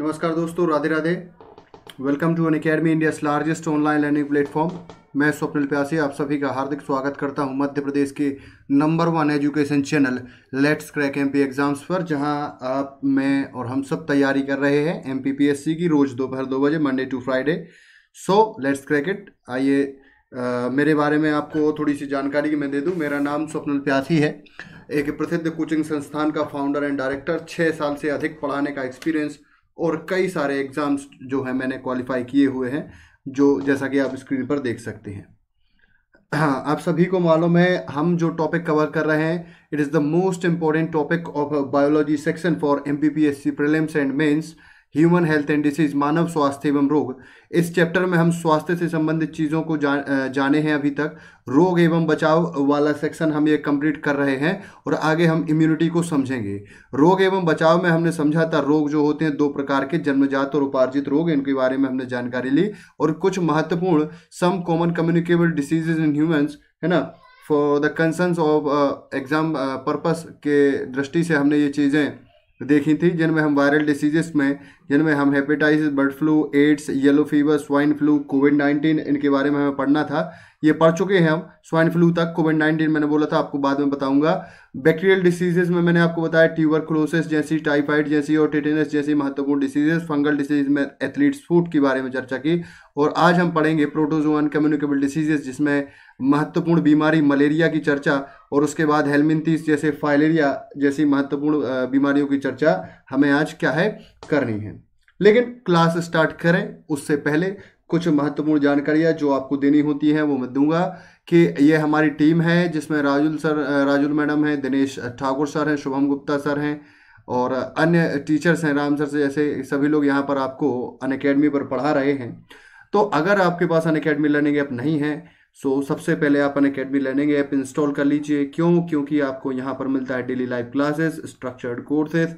नमस्कार दोस्तों Radhe Radhe welcome to Unacademy India's largest online learning platform मैं स्वप्निल प्यासी आप सभी का हार्दिक स्वागत करता हूं मध्य प्रदेश के number one education channel let's crack MP exams पर जहां आप मैं और हम सब तैयारी कर रहे हैं एमपीपीएससी की रोज़ दोपहर दो बजे Monday to Friday so let's crack it आइए मेरे बारे में आपको थोड़ी सी जानकारी मैं दे दूँ मेरा नाम स्वप्निल प्यासी है एक प्रसिद्ध कोचिंग संस्थान का फाउंडर एंड डायरेक्टर छः साल से अधिक पढ़ाने का एक्सपीरियंस और कई सारे एग्ज़ाम्स जो है मैंने क्वालिफाई किए हुए हैं जो जैसा कि आप स्क्रीन पर देख सकते हैं हाँ, आप सभी को मालूम है हम जो टॉपिक कवर कर रहे हैं it is the most important topic of biology section for M B P S C prelims and mains human health and disease मानव स्वास्थ्य एवं रोग इस चैप्टर में हम स्वास्थ्य से संबंधित चीज़ों को जा, जाने हैं अभी तक रोग एवं बचाव वाला सेक्शन हम ये कंप्लीट कर रहे हैं और आगे हम इम्यूनिटी को समझेंगे रोग एवं बचाव में हमने समझा था रोग जो होते हैं दो प्रकार के जन्मजात और उपार्जित रोग इनके बारे में हमने जानकारी ली और कुछ महत्वपूर्ण some common communicable diseases in humans है ना for the concerns of exam purpose के दृष्टि से हमने ये चीज़ें देखी थी जिनमें हम वायरल डिसीजेस में जिनमें हम hepatitis bird flu AIDS yellow fever swine flu covid nineteen इनके बारे में हमें पढ़ना था ये पढ़ चुके हैं हम स्वाइन फ्लू तक कोविड नाइन्टीन मैंने बोला था आपको बाद में बताऊंगा बैक्टीरियल डिसीजेज में मैंने आपको बताया ट्यूबर क्लोसिस जैसी टाइफाइड जैसी और टेटेनस जैसी महत्वपूर्ण डिसीजेज फंगल डिसीज में एथलीट्स फूट के बारे में चर्चा की और आज हम पढ़ेंगे प्रोटोजोअन कम्युनिकेबल डिसीजेज जिसमें महत्वपूर्ण बीमारी मलेरिया की चर्चा और उसके बाद हेलमिनतीस जैसे फाइलेरिया जैसी महत्वपूर्ण बीमारियों की चर्चा हमें आज क्या है करनी है लेकिन क्लास स्टार्ट करें उससे पहले कुछ महत्वपूर्ण जानकारियाँ जो आपको देनी होती हैं वो मैं दूंगा कि ये हमारी टीम है जिसमें राजुल सर राजुल मैडम हैं दिनेश ठाकुर सर हैं शुभम गुप्ता सर हैं और अन्य टीचर्स हैं राम सर से जैसे सभी लोग यहाँ पर आपको अन पर पढ़ा रहे हैं तो अगर आपके पास अन अकेडमी लर्निंग ऐप नहीं है सो सबसे पहले आप Unacademy learning app install कर लीजिए क्यों क्योंकि आपको यहाँ पर मिलता है daily live classes structured courses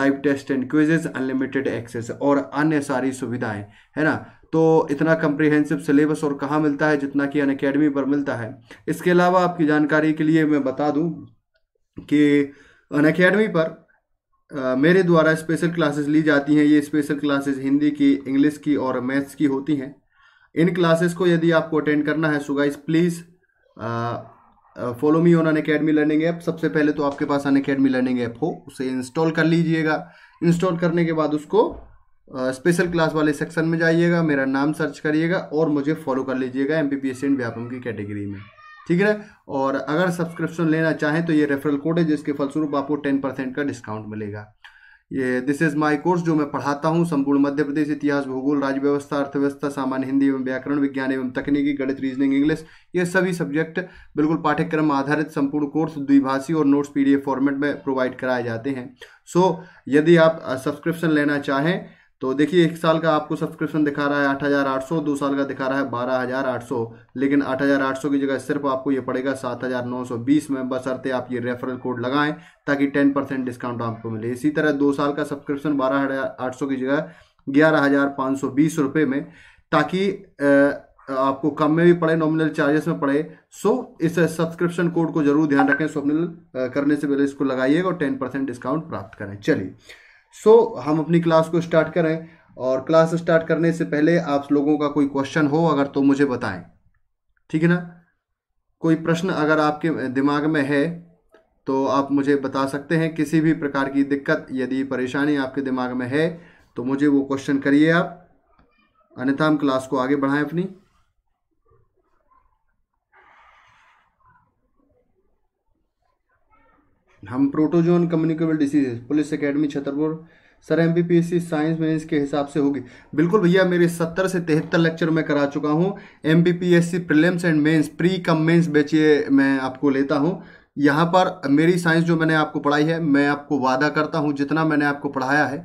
live test and quizzes unlimited access और अन्य सारी सुविधाएं है ना तो इतना कम्प्रिहेंसिव सिलेबस और कहाँ मिलता है जितना कि अन अकेडमी पर मिलता है इसके अलावा आपकी जानकारी के लिए मैं बता दूँ कि अन अकेडमी पर आ, मेरे द्वारा स्पेशल क्लासेस ली जाती हैं ये स्पेशल क्लासेस हिंदी की इंग्लिश की और मैथ्स की होती हैं इन क्लासेस को यदि आपको अटेंड करना है so please follow me on Unacademy learning app सबसे पहले तो आपके पास अन अकेडमी लर्निंग ऐप हो उसे इंस्टॉल कर लीजिएगा इंस्टॉल करने के बाद उसको स्पेशल क्लास वाले सेक्शन में जाइएगा मेरा नाम सर्च करिएगा और मुझे फॉलो कर लीजिएगा M P P S Vyapam की कैटेगरी में ठीक है और अगर सब्सक्रिप्शन लेना चाहें तो ये रेफरल कोड है जिसके फलस्वरूप आपको टेन परसेंट का डिस्काउंट मिलेगा ये दिस इज़ माय कोर्स जो मैं पढ़ाता हूँ संपूर्ण मध्य प्रदेश इतिहास भूगोल राज्य व्यवस्था अर्थव्यवस्था सामान्य हिंदी एवं व्याकरण विज्ञान एवं तकनीकी गणित रीजनिंग इंग्लिश ये सभी सब्जेक्ट बिल्कुल पाठ्यक्रम आधारित संपूर्ण कोर्स द्विभाषी और नोट्स पीडीएफ फॉर्मेट में प्रोवाइड कराए जाते हैं सो so, यदि आप सब्सक्रिप्शन लेना चाहें तो देखिए एक साल का आपको सब्सक्रिप्शन दिखा रहा है आठ हज़ार आठ सौ दो साल का दिखा रहा है बारह हज़ार आठ सौ लेकिन आठ हज़ार आठ सौ की जगह सिर्फ आपको ये पड़ेगा सात हज़ार नौ सौ बीस में बसरते आप ये रेफरल कोड लगाएं ताकि टेन परसेंट डिस्काउंट आपको मिले इसी तरह दो साल का सब्सक्रिप्शन बारह हज़ार आठ सौ की जगह ग्यारह हज़ार पाँच सौ बीस रुपये में ताकि आपको कम में भी पड़े नॉमिनल चार्जेस में पड़े सो इस सब्सक्रिप्शन कोड को जरूर ध्यान रखें स्वप्निल करने से पहले इसको लगाइएगा और टेन परसेंट डिस्काउंट प्राप्त करें चलिए सो so, हम अपनी क्लास को स्टार्ट करें और क्लास स्टार्ट करने से पहले आप लोगों का कोई क्वेश्चन हो अगर तो मुझे बताएं ठीक है ना कोई प्रश्न अगर आपके दिमाग में है तो आप मुझे बता सकते हैं किसी भी प्रकार की दिक्कत यदि परेशानी आपके दिमाग में है तो मुझे वो क्वेश्चन करिए आप अन्यथा हम क्लास को आगे बढ़ाएं अपनी हम protozoan communicable disease police academy Chhatarpur sir M P C science में इसके हिसाब से होगी बिल्कुल भैया मेरे सत्तर से तिहत्तर लेक्चर में करा चुका हूँ M P S C prelims and mains pre cum mains बेचिए मैं आपको लेता हूँ यहाँ पर मेरी साइंस जो मैंने आपको पढ़ाई है मैं आपको वादा करता हूँ जितना मैंने आपको पढ़ाया है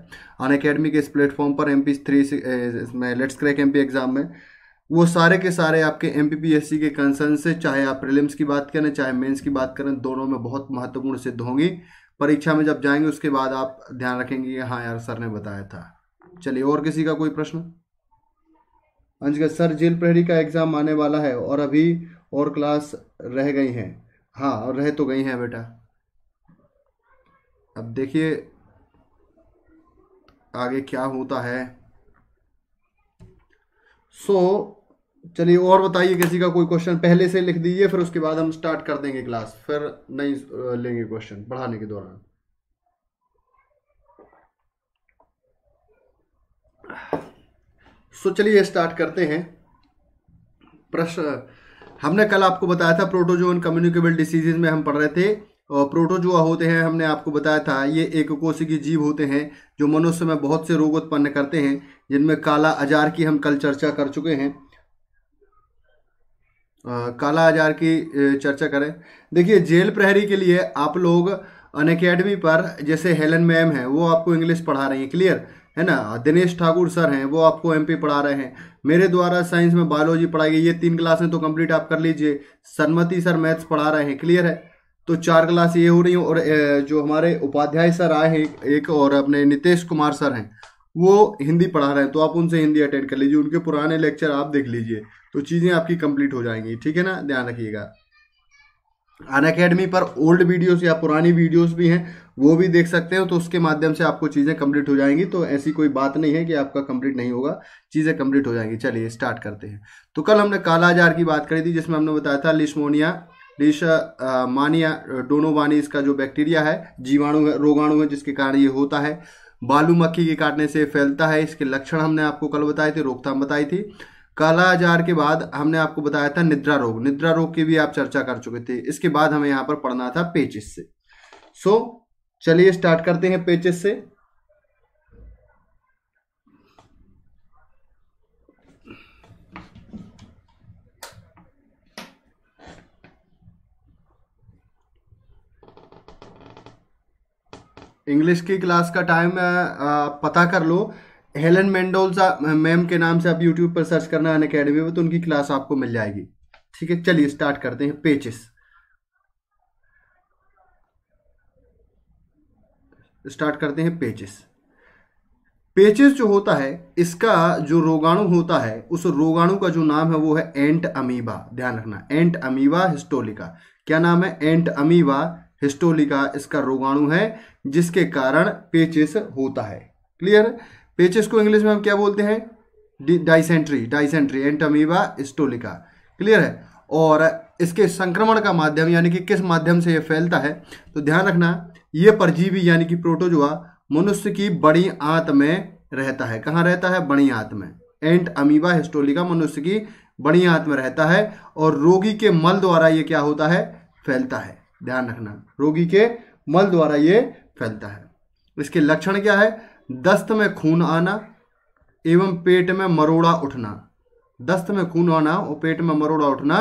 अन अकेडमी के इस प्लेटफॉर्म पर M P three let's crack M P exam में वो सारे के सारे आपके एम के कंसर्न से चाहे आप प्रिलिम्स की बात करें चाहे मेंस की बात करें दोनों में बहुत महत्वपूर्ण सिद्ध होंगी परीक्षा में जब जाएंगे उसके बाद आप ध्यान रखेंगे कि हाँ यार सर ने बताया था चलिए और किसी का कोई प्रश्न अंजगत सर जेल प्रहरी का एग्ज़ाम आने वाला है और अभी और क्लास रह गई हैं हाँ और रह तो गई हैं बेटा अब देखिए आगे क्या होता है सो so, चलिए और बताइए किसी का कोई क्वेश्चन पहले से लिख दीजिए फिर उसके बाद हम स्टार्ट कर देंगे क्लास फिर नहीं लेंगे क्वेश्चन पढ़ाने के दौरान सो चलिए स्टार्ट करते हैं प्रश्न हमने कल आपको बताया था प्रोटोजोन कम्युनिकेबल डिसीजेज में हम पढ़ रहे थे और प्रोटोजुआ होते हैं हमने आपको बताया था ये एक कोशिकी जीव होते हैं जो मनुष्य में बहुत से रोग उत्पन्न करते हैं जिनमें काला अजार की हम कल चर्चा कर चुके हैं काला आजार की चर्चा करें देखिए जेल प्रहरी के लिए आप लोग अन अकेडमी पर जैसे हेलन मैम है वो आपको इंग्लिश पढ़ा रही हैं क्लियर है ना दिनेश ठाकुर सर हैं वो आपको एमपी पढ़ा रहे हैं मेरे द्वारा साइंस में बायोलॉजी पढ़ाई गई ये तीन क्लासें तो कंप्लीट आप कर लीजिए सनमति सर मैथ्स पढ़ा रहे हैं क्लियर है तो चार क्लास ये हो रही हैं और जो हमारे उपाध्याय सर आए हैं एक और अपने नितेश कुमार सर हैं वो हिंदी पढ़ा रहे हैं तो आप उनसे हिंदी अटेंड कर लीजिए उनके पुराने लेक्चर आप देख लीजिए तो चीज़ें आपकी कंप्लीट हो जाएंगी ठीक है ना ध्यान रखिएगा अन अकेडमी पर ओल्ड वीडियोस या पुरानी वीडियोस भी हैं वो भी देख सकते हैं तो उसके माध्यम से आपको चीज़ें कंप्लीट हो जाएंगी तो ऐसी कोई बात नहीं है कि आपका कंप्लीट नहीं होगा चीज़ें कंप्लीट हो जाएंगी चलिए स्टार्ट करते हैं तो कल हमने कालाजार की बात करी थी जिसमें हमने बताया था लिशमोनिया लिश मानिया डोनोवानी इसका जो बैक्टीरिया है जीवाणु है रोगाणु है जिसके कारण ये होता है बालू मक्खी के काटने से फैलता है इसके लक्षण हमने आपको कल बताए थे रोकथाम बताई थी काला आजार के बाद हमने आपको बताया था निद्रा रोग निद्रा रोग की भी आप चर्चा कर चुके थे इसके बाद हमें यहाँ पर पढ़ना था पेचिस से सो so, चलिए स्टार्ट करते हैं पेचिस से इंग्लिश की क्लास का टाइम पता कर लो हेलन मेंडोल्सा मैम के नाम से आप यूट्यूब पर सर्च करना अन अकेडमी में तो उनकी क्लास आपको मिल जाएगी ठीक है चलिए स्टार्ट करते हैं पेचिस स्टार्ट करते हैं पेचेस पेचेस जो होता है इसका जो रोगाणु होता है उस रोगाणु का जो नाम है वो है एंट अमीबा ध्यान रखना एंट अमीबा हिस्टोलिका क्या नाम है एंट अमीबा हिस्टोलिका इसका रोगाणु है जिसके कारण पेचिस होता है क्लियर पेचिस को इंग्लिश में हम क्या बोलते हैं dysentery dysentery Entamoeba histolytica clear है और इसके संक्रमण का माध्यम यानी कि किस माध्यम से यह फैलता है तो ध्यान रखना यह परजीवी यानी कि प्रोटोजुआ मनुष्य की बड़ी आंत में रहता है कहाँ रहता है बड़ी आंत में एंट अमीबा हिस्टोलिका मनुष्य की बड़ी आंत में रहता है और रोगी के मल द्वारा ये क्या होता है फैलता है ध्यान रखना रोगी के मल द्वारा ये फैलता है इसके लक्षण क्या है दस्त में खून आना एवं पेट में मरोड़ा उठना दस्त में खून आना और पेट में मरोड़ा उठना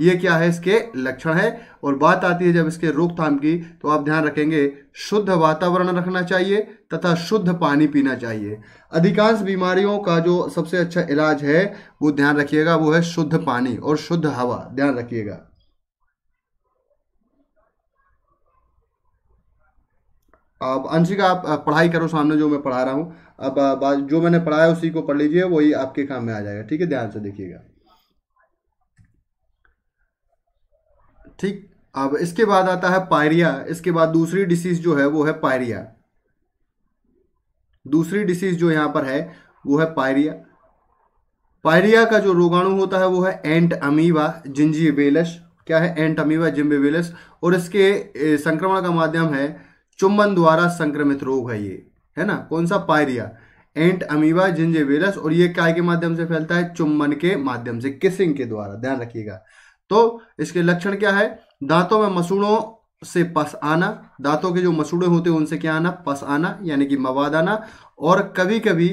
ये क्या है इसके लक्षण है और बात आती है जब इसके रोकथाम की तो आप ध्यान रखेंगे शुद्ध वातावरण रखना चाहिए तथा शुद्ध पानी पीना चाहिए अधिकांश बीमारियों का जो सबसे अच्छा इलाज है वो ध्यान रखिएगा वो है शुद्ध पानी और शुद्ध हवा ध्यान रखिएगा अब अंशिका आप पढ़ाई करो सामने जो मैं पढ़ा रहा हूँ अब जो मैंने पढ़ाया उसी को पढ़ लीजिए वही आपके काम में आ जाएगा ठीक है ध्यान से देखिएगा ठीक अब इसके बाद आता है पायरिया इसके बाद दूसरी डिसीज जो है वो है पायरिया दूसरी डिसीज जो यहां पर है वो है पायरिया पायरिया का जो रोगाणु होता है वो है एंट अमीवा जिंजीवेलस क्या है एंट अमीवा जिम्बेवेलस और इसके संक्रमण का माध्यम है चुम्बन द्वारा संक्रमित रोग है ये है ना कौन सा पायरिया एंट अमीबा वेरस और ये काय के माध्यम से फैलता है चुम्बन के माध्यम से किसिंग के द्वारा ध्यान रखिएगा तो इसके लक्षण क्या है दांतों में मसूड़ों से पस आना दांतों के जो मसूड़े होते हैं उनसे क्या आना पस आना यानी कि मवाद आना और कभी कभी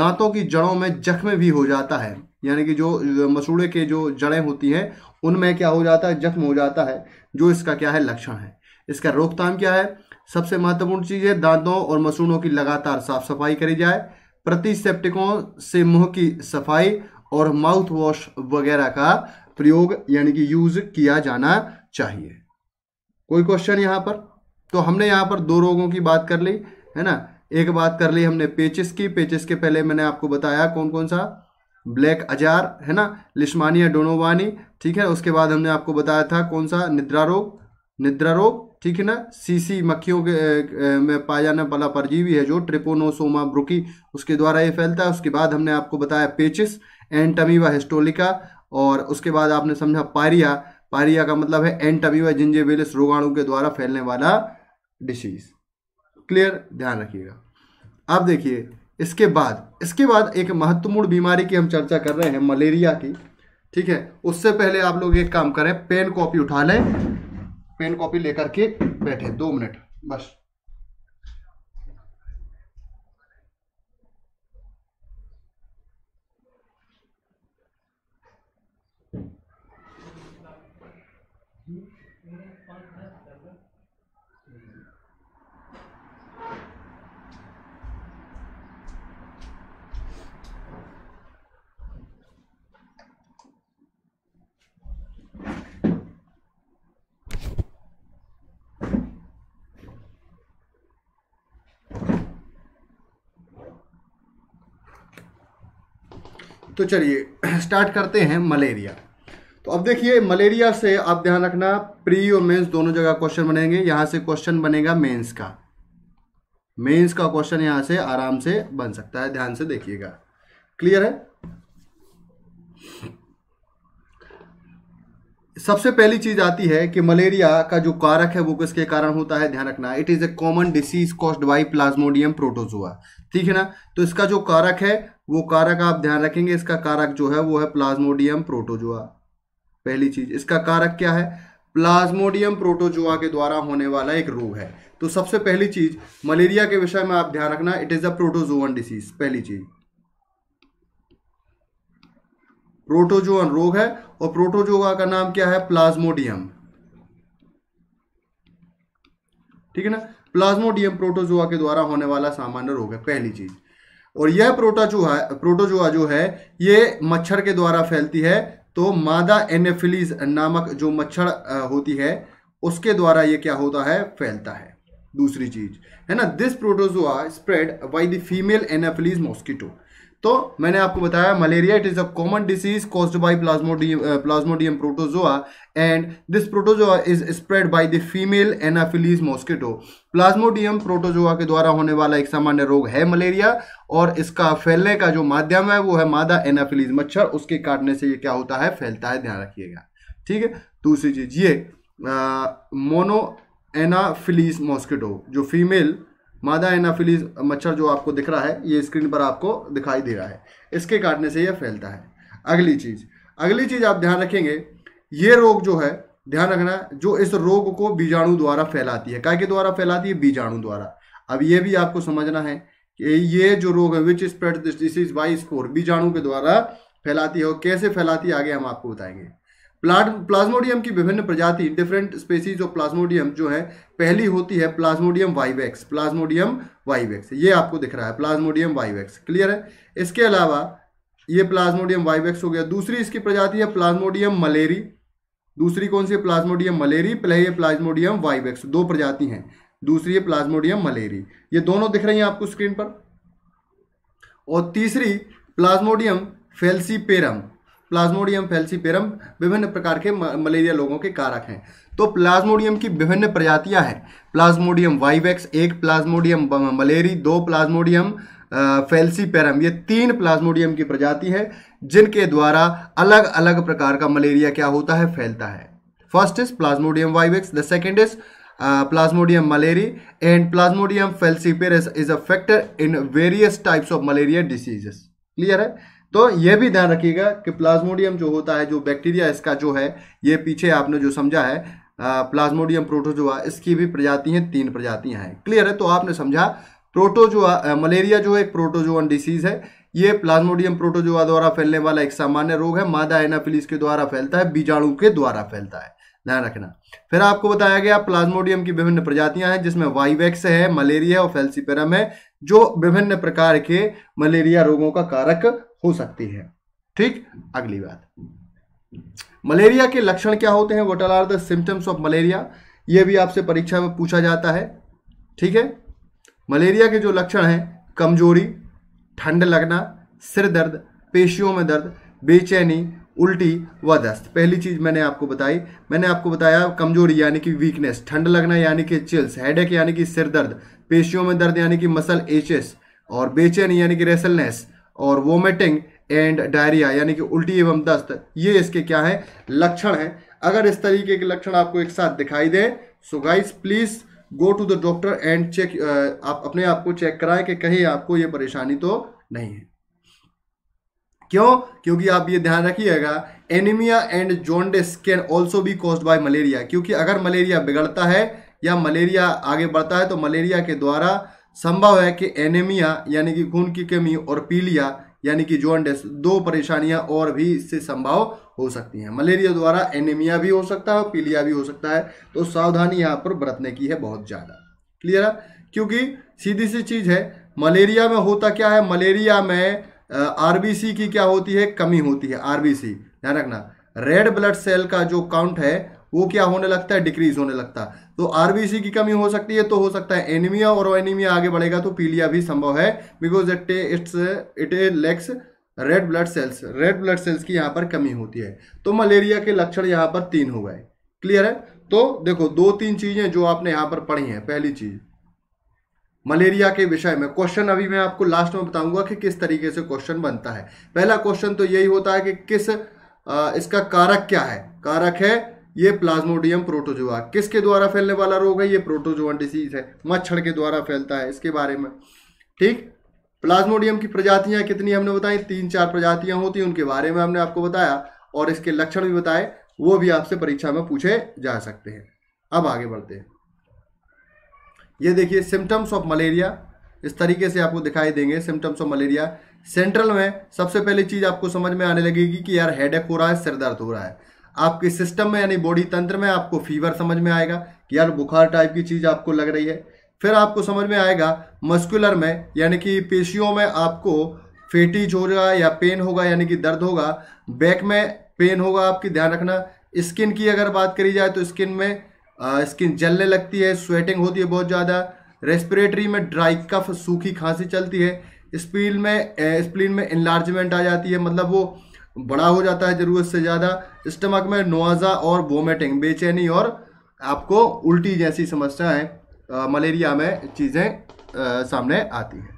दांतों की जड़ों में जख्म भी हो जाता है यानी कि जो मसूड़े के जो जड़ें होती हैं उनमें क्या हो जाता है जख्म हो जाता है जो इसका क्या है लक्षण है इसका रोकथाम क्या है सबसे महत्वपूर्ण चीज़ है दांतों और मसूड़ों की लगातार साफ सफाई करी जाए प्रतिसेप्टिकों से मुंह की सफाई और माउथ वॉश वगैरह का प्रयोग यानी कि यूज किया जाना चाहिए कोई क्वेश्चन यहाँ पर तो हमने यहाँ पर दो रोगों की बात कर ली है ना एक बात कर ली हमने पेचिस की पेचिस के पहले मैंने आपको बताया कौन कौन सा ब्लैक अजार है ना लिश्मानिया डोनोवानी ठीक है उसके बाद हमने आपको बताया था कौन सा निद्रा रोग निद्रा रोग ठीक है ना सीसी मक्खियों के में पाया जाने वाला परजीवी है जो ट्रिपोनोसोमा ब्रुकी उसके द्वारा ये फैलता है उसके बाद हमने आपको बताया पेचिस एंटमीवा हिस्टोलिका और उसके बाद आपने समझा पायरिया पायरिया का मतलब है एंटमीवा जिंजेबेलिस रोगाणु के द्वारा फैलने वाला डिसीज क्लियर ध्यान रखिएगा अब देखिए इसके बाद इसके बाद एक महत्वपूर्ण बीमारी की हम चर्चा कर रहे हैं मलेरिया की ठीक है उससे पहले आप लोग एक काम करें पेन कॉपी उठा लें पेन कॉपी लेकर के बैठे दो मिनट बस तो चलिए स्टार्ट करते हैं मलेरिया तो अब देखिए मलेरिया से आप ध्यान रखना प्री और मेंस दोनों जगह क्वेश्चन बनेंगे यहां से क्वेश्चन बनेगा मेंस का मेंस का क्वेश्चन यहां से आराम से बन सकता है ध्यान से देखिएगा क्लियर है सबसे पहली चीज आती है कि मलेरिया का जो कारक है वो किसके कारण होता है ध्यान रखना it is a common disease caused by plasmodium protozoa ठीक है ना तो इसका जो कारक है वो कारक आप ध्यान रखेंगे इसका कारक जो है वो है प्लाज्मोडियम प्रोटोजोआ पहली चीज इसका कारक क्या है प्लाज्मोडियम प्रोटोजोआ के द्वारा होने वाला एक रोग है तो सबसे पहली चीज मलेरिया के विषय में आप ध्यान रखना it is a protozoan disease पहली चीज प्रोटोजोअन रोग है और प्रोटोजोआ का नाम क्या है प्लाज्मोडियम ठीक है ना प्लाज्मोडियम प्रोटोजोआ के द्वारा होने वाला सामान्य रोग है पहली चीज और यह प्रोटोजुआ प्रोटोजुआ जो है ये मच्छर के द्वारा फैलती है तो मादा एनेफिलीज नामक जो मच्छर होती है उसके द्वारा ये क्या होता है फैलता है दूसरी चीज है ना this protozoa spread by the female anopheles mosquito तो मैंने आपको बताया malaria it is a common disease cause by plasmodium plasmodium protozoa and this protozoa is spread by the female anopheles mosquito plasmodium protozoa के द्वारा होने वाला एक सामान्य रोग है मलेरिया और इसका फैलने का जो माध्यम है वो है मादा एनाफिलीज मच्छर उसके काटने से ये क्या होता है फैलता है ध्यान रखिएगा ठीक है दूसरी चीज ये मोनो एनाफिलीज मॉस्किटो जो फीमेल मादा एनाफिलीज मच्छर जो आपको दिख रहा है ये स्क्रीन पर आपको दिखाई दे रहा है इसके काटने से यह फैलता है अगली चीज़ अगली चीज़ आप ध्यान रखेंगे ये रोग जो है ध्यान रखना जो इस रोग को बीजाणु द्वारा फैलाती है काय के द्वारा फैलाती है बीजाणु द्वारा अब ये भी आपको समझना है कि ये जो रोग है which spread this disease by spore बीजाणु के द्वारा फैलाती है और कैसे फैलाती है आगे हम आपको बताएंगे प्लाज्मोडियम की विभिन्न प्रजाति डिफरेंट स्पेसीज ऑफ प्लाज्मोडियम जो है पहली होती है प्लाज्मोडियम वाइवेक्स प्लाज्मोडियम वाइवेक्स ये आपको दिख रहा है प्लाज्मोडियम वाइवेक्स क्लियर है इसके अलावा ये प्लाज्मोडियम वाइवेक्स हो गया दूसरी इसकी प्रजाति है प्लाज्मोडियम मलेरी दूसरी कौन सी प्लाज्मोडियम मलेरी पहले प्लाज्मोडियम वाइवेक्स दो प्रजाति हैं दूसरी है प्लाज्मोडियम मलेरी ये दोनों दिख रही हैं आपको स्क्रीन पर और तीसरी प्लाज्मोडियम फेल्सीपेरम प्लाज्मोडियम फैल्सीपेरम विभिन्न प्रकार के मलेरिया लोगों के कारक हैं तो प्लाज्मोडियम की विभिन्न प्रजातियां हैं प्लाज्मोडियम वाइवेक्स एक प्लाज्मोडियम मलेरी दो प्लाज्मोडियम फेल्सीपेरम ये तीन प्लाज्मोडियम की प्रजाति है जिनके द्वारा अलग अलग प्रकार का मलेरिया क्या होता है फैलता है first is plasmodium vivax the second is plasmodium malariae and plasmodium falciparum is a factor in various types of malaria diseases clear है तो ये भी ध्यान रखिएगा कि प्लाज्मोडियम जो होता है जो बैक्टीरिया इसका जो है ये पीछे आपने जो समझा है प्लाज्मोडियम प्रोटोजोआ इसकी भी प्रजाति हैं तीन प्रजातियां हैं क्लियर है तो आपने समझा प्रोटोजोआ मलेरिया जो है एक प्रोटोजोअन डिसीज है ये प्लाज्मोडियम प्रोटोजोआ द्वारा फैलने वाला एक सामान्य रोग है मादा एनाफिलिस के द्वारा फैलता है बीजाणु के द्वारा फैलता है ध्यान रखना फिर आपको बताया गया प्लाज्मोडियम की विभिन्न प्रजातियां हैं जिसमें वाइवैक्स है मलेरिया और फेल्सिपेरम है जो विभिन्न प्रकार के मलेरिया रोगों का कारक हो सकती है ठीक अगली बात मलेरिया के लक्षण क्या होते हैं what are the symptoms of malaria यह भी आपसे परीक्षा में पूछा जाता है ठीक है मलेरिया के जो लक्षण हैं कमजोरी ठंड लगना सिर दर्द पेशियों में दर्द बेचैनी उल्टी व दस्त पहली चीज़ मैंने आपको बताई मैंने आपको बताया कमजोरी यानी कि वीकनेस ठंड लगना यानी कि चिल्स हेडेक यानी कि सिर दर्द पेशियों में दर्द यानी कि मसल एचेस और बेचैनी यानी कि रेसलनेस और वोमिटिंग एंड डायरिया यानी कि उल्टी एवं दस्त ये इसके क्या है लक्षण है अगर इस तरीके के लक्षण आपको एक साथ दिखाई दे so guys please go to the doctor and check आप अपने आप को चेक कराएं कि कहीं आपको ये परेशानी तो नहीं है क्यों क्योंकि आप ये ध्यान रखिएगा anaemia and jaundice can also be cause by malaria क्योंकि अगर मलेरिया बिगड़ता है या मलेरिया आगे बढ़ता है तो मलेरिया के द्वारा संभव है कि एनेमिया यानी कि खून की कमी और पीलिया यानी कि जोनडेस दो परेशानियां और भी इससे संभव हो सकती हैं मलेरिया द्वारा एनेमिया भी हो सकता है और पीलिया भी हो सकता है तो सावधानी यहाँ पर बरतने की है बहुत ज़्यादा क्लियर है क्योंकि सीधी सी चीज़ है मलेरिया में होता क्या है मलेरिया में आरबीसी की क्या होती है कमी होती है आरबीसी ध्यान रखना रेड ब्लड सेल का जो काउंट है वो क्या होने लगता है डिक्रीज होने लगता है तो आरबीसी की कमी हो सकती है तो हो सकता है एनीमिया और एनीमिया आगे बढ़ेगा तो पीलिया भी संभव है because it it's it lacks red blood cells red blood cells की यहाँ पर कमी होती है तो मलेरिया के लक्षण यहाँ पर तीन हो गए क्लियर है तो देखो दो तीन चीजें जो आपने यहाँ पर पढ़ी हैं पहली चीज मलेरिया के विषय में क्वेश्चन अभी मैं आपको लास्ट में बताऊंगा कि किस तरीके से क्वेश्चन बनता है पहला क्वेश्चन तो यही होता है कि किस आ, इसका कारक क्या है कारक है ये प्लाज्मोडियम प्रोटोजोआ किसके द्वारा फैलने वाला रोग है ये प्रोटोजोअन डिसीज है मच्छर के द्वारा फैलता है इसके बारे में ठीक प्लाज्मोडियम की प्रजातियां कितनी हमने बताई तीन चार प्रजातियां होती हैं उनके बारे में हमने आपको बताया और इसके लक्षण भी बताए वो भी आपसे परीक्षा में पूछे जा सकते हैं अब आगे बढ़ते हैं ये देखिए सिम्टम्स ऑफ मलेरिया इस तरीके से आपको दिखाई देंगे सिम्टम्स ऑफ मलेरिया सेंट्रल में सबसे पहली चीज़ आपको समझ में आने लगेगी कि यार हेडेक हो रहा है सिरदर्द हो रहा है आपके सिस्टम में यानी बॉडी तंत्र में आपको फीवर समझ में आएगा कि यार बुखार टाइप की चीज़ आपको लग रही है फिर आपको समझ में आएगा मस्कुलर में यानी कि पेशियों में आपको फेटीज रहा या पेन होगा यानी कि दर्द होगा बैक में पेन होगा आपकी ध्यान रखना स्किन की अगर बात करी जाए तो स्किन में स्किन जलने लगती है स्वेटिंग होती है बहुत ज़्यादा रेस्पिरेटरी में ड्राई कफ सूखी खांसी चलती है स्पील में स्प्लिन में इन्लार्जमेंट आ जाती है मतलब वो बड़ा हो जाता है ज़रूरत से ज़्यादा स्टमक में नोआजा और वोमिटिंग बेचैनी और आपको उल्टी जैसी समस्याएं मलेरिया में चीज़ें सामने आती हैं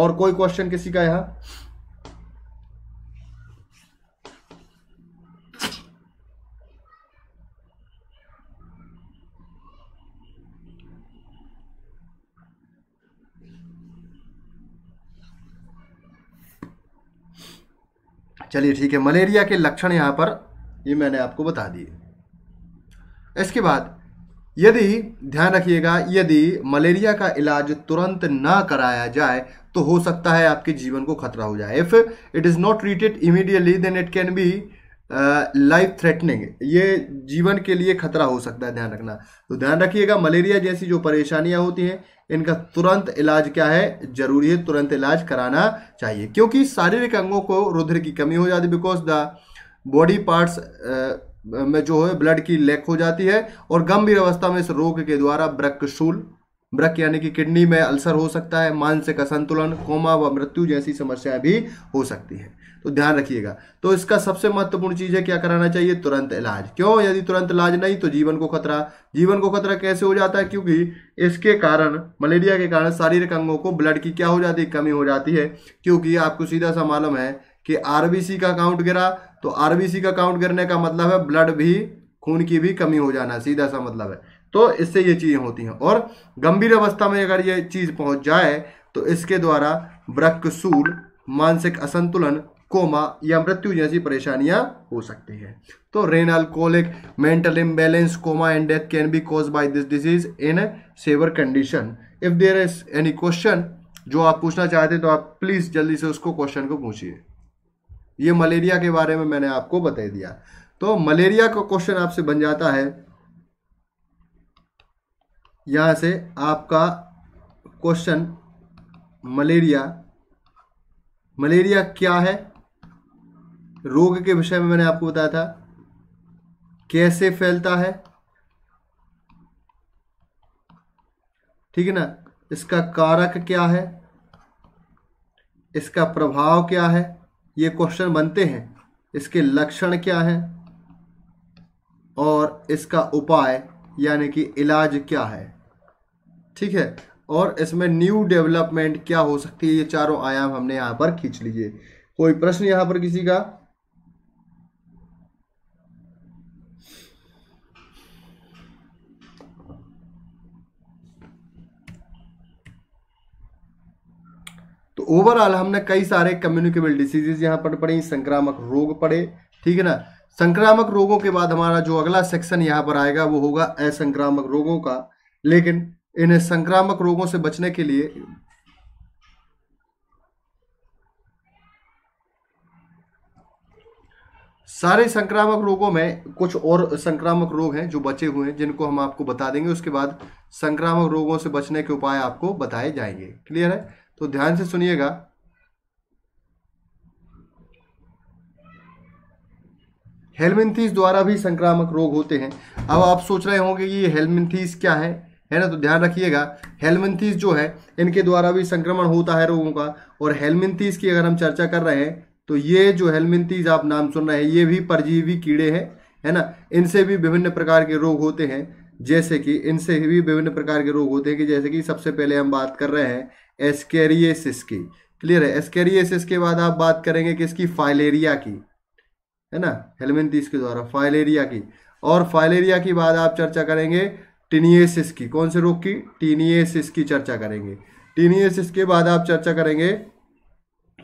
और कोई क्वेश्चन किसी का यहाँ चलिए ठीक है मलेरिया के लक्षण यहाँ पर ये मैंने आपको बता दिए इसके बाद यदि ध्यान रखिएगा यदि मलेरिया का इलाज तुरंत ना कराया जाए तो हो सकता है आपके जीवन को खतरा हो जाए if it is not treated immediately then it can be life threatening ये जीवन के लिए खतरा हो सकता है ध्यान रखना तो ध्यान रखिएगा मलेरिया जैसी जो परेशानियां होती हैं इनका तुरंत इलाज क्या है जरूरी है तुरंत इलाज कराना चाहिए क्योंकि शारीरिक अंगों को रुद्र की कमी हो जाती है बिकॉज द बॉडी पार्ट्स में जो है ब्लड की लेक हो जाती है और गंभीर अवस्था में इस रोग के द्वारा ब्रकशूल ब्रक यानी कि किडनी में अल्सर हो सकता है मानसिक असंतुलन कोमा व मृत्यु जैसी समस्याएं भी हो सकती है तो ध्यान रखिएगा तो इसका सबसे महत्वपूर्ण चीज है क्या कराना चाहिए तुरंत इलाज क्यों यदि तुरंत इलाज नहीं तो जीवन को खतरा जीवन को खतरा कैसे हो जाता है क्योंकि इसके कारण मलेरिया के कारण शारीरिक अंगों को ब्लड की क्या हो जाती है कमी हो जाती है क्योंकि आपको सीधा सा मालूम है कि आरबीसी का काउंट गिरा तो आरबीसी का काउंट गिरने का मतलब है ब्लड भी खून की भी कमी हो जाना सीधा सा मतलब है तो इससे ये चीज़ें होती हैं और गंभीर अवस्था में अगर ये चीज़ पहुंच जाए तो इसके द्वारा वृक्कसूल मानसिक असंतुलन कोमा या मृत्यु जैसी परेशानियां हो सकती है तो rain alcoholic mental imbalance coma and death can be cause by this disease in severe condition if there is any question जो आप पूछना चाहते हैं तो आप प्लीज़ जल्दी से उसको क्वेश्चन को पूछिए ये मलेरिया के बारे में मैंने आपको बता दिया तो मलेरिया का क्वेश्चन आपसे बन जाता है यहां से आपका क्वेश्चन मलेरिया मलेरिया क्या है रोग के विषय में मैंने आपको बताया था कैसे फैलता है ठीक है ना इसका कारक क्या है इसका प्रभाव क्या है ये क्वेश्चन बनते हैं इसके लक्षण क्या हैं और इसका उपाय यानी कि इलाज क्या है ठीक है और इसमें न्यू डेवलपमेंट क्या हो सकती है ये चारों आयाम हमने यहां पर खींच लीजिए कोई प्रश्न यहां पर किसी का तो ओवरऑल हमने कई सारे कम्युनिकेबल डिसीजेज यहाँ पर पड़े संक्रामक रोग पड़े ठीक है ना संक्रामक रोगों के बाद हमारा जो अगला सेक्शन यहाँ पर आएगा वो होगा असंक्रामक रोगों का लेकिन इन संक्रामक रोगों से बचने के लिए सारे संक्रामक रोगों में कुछ और संक्रामक रोग हैं जो बचे हुए हैं जिनको हम आपको बता देंगे उसके बाद संक्रामक रोगों से बचने के उपाय आपको बताए जाएंगे क्लियर है तो ध्यान से सुनिएगा हेलमिंथीस द्वारा भी संक्रामक रोग होते हैं अब आप सोच रहे होंगे कि ये हेलमिंथीस क्या है है ना तो ध्यान रखिएगा हेलमिंथीस जो है इनके द्वारा भी संक्रमण होता है रोगों का और हेलमिंथीस की अगर हम चर्चा कर रहे हैं तो ये जो हेलमिंथीस आप नाम सुन रहे हैं ये भी परजीवी कीड़े हैं है ना इनसे भी विभिन्न प्रकार के रोग होते हैं जैसे कि इनसे भी विभिन्न प्रकार के रोग होते हैं कि जैसे कि सबसे पहले हम बात कर रहे हैं एस्केरियसिस की क्लियर है एस्केरियसिस के बाद आप बात करेंगे किसकी फाइलेरिया की है ना हेलमेंथीस के द्वारा फाइलेरिया की और फाइलेरिया की बाद आप चर्चा करेंगे टीनियसिस की कौन से रोग की टीनियसिस की चर्चा करेंगे टीनियसिस के बाद आप चर्चा करेंगे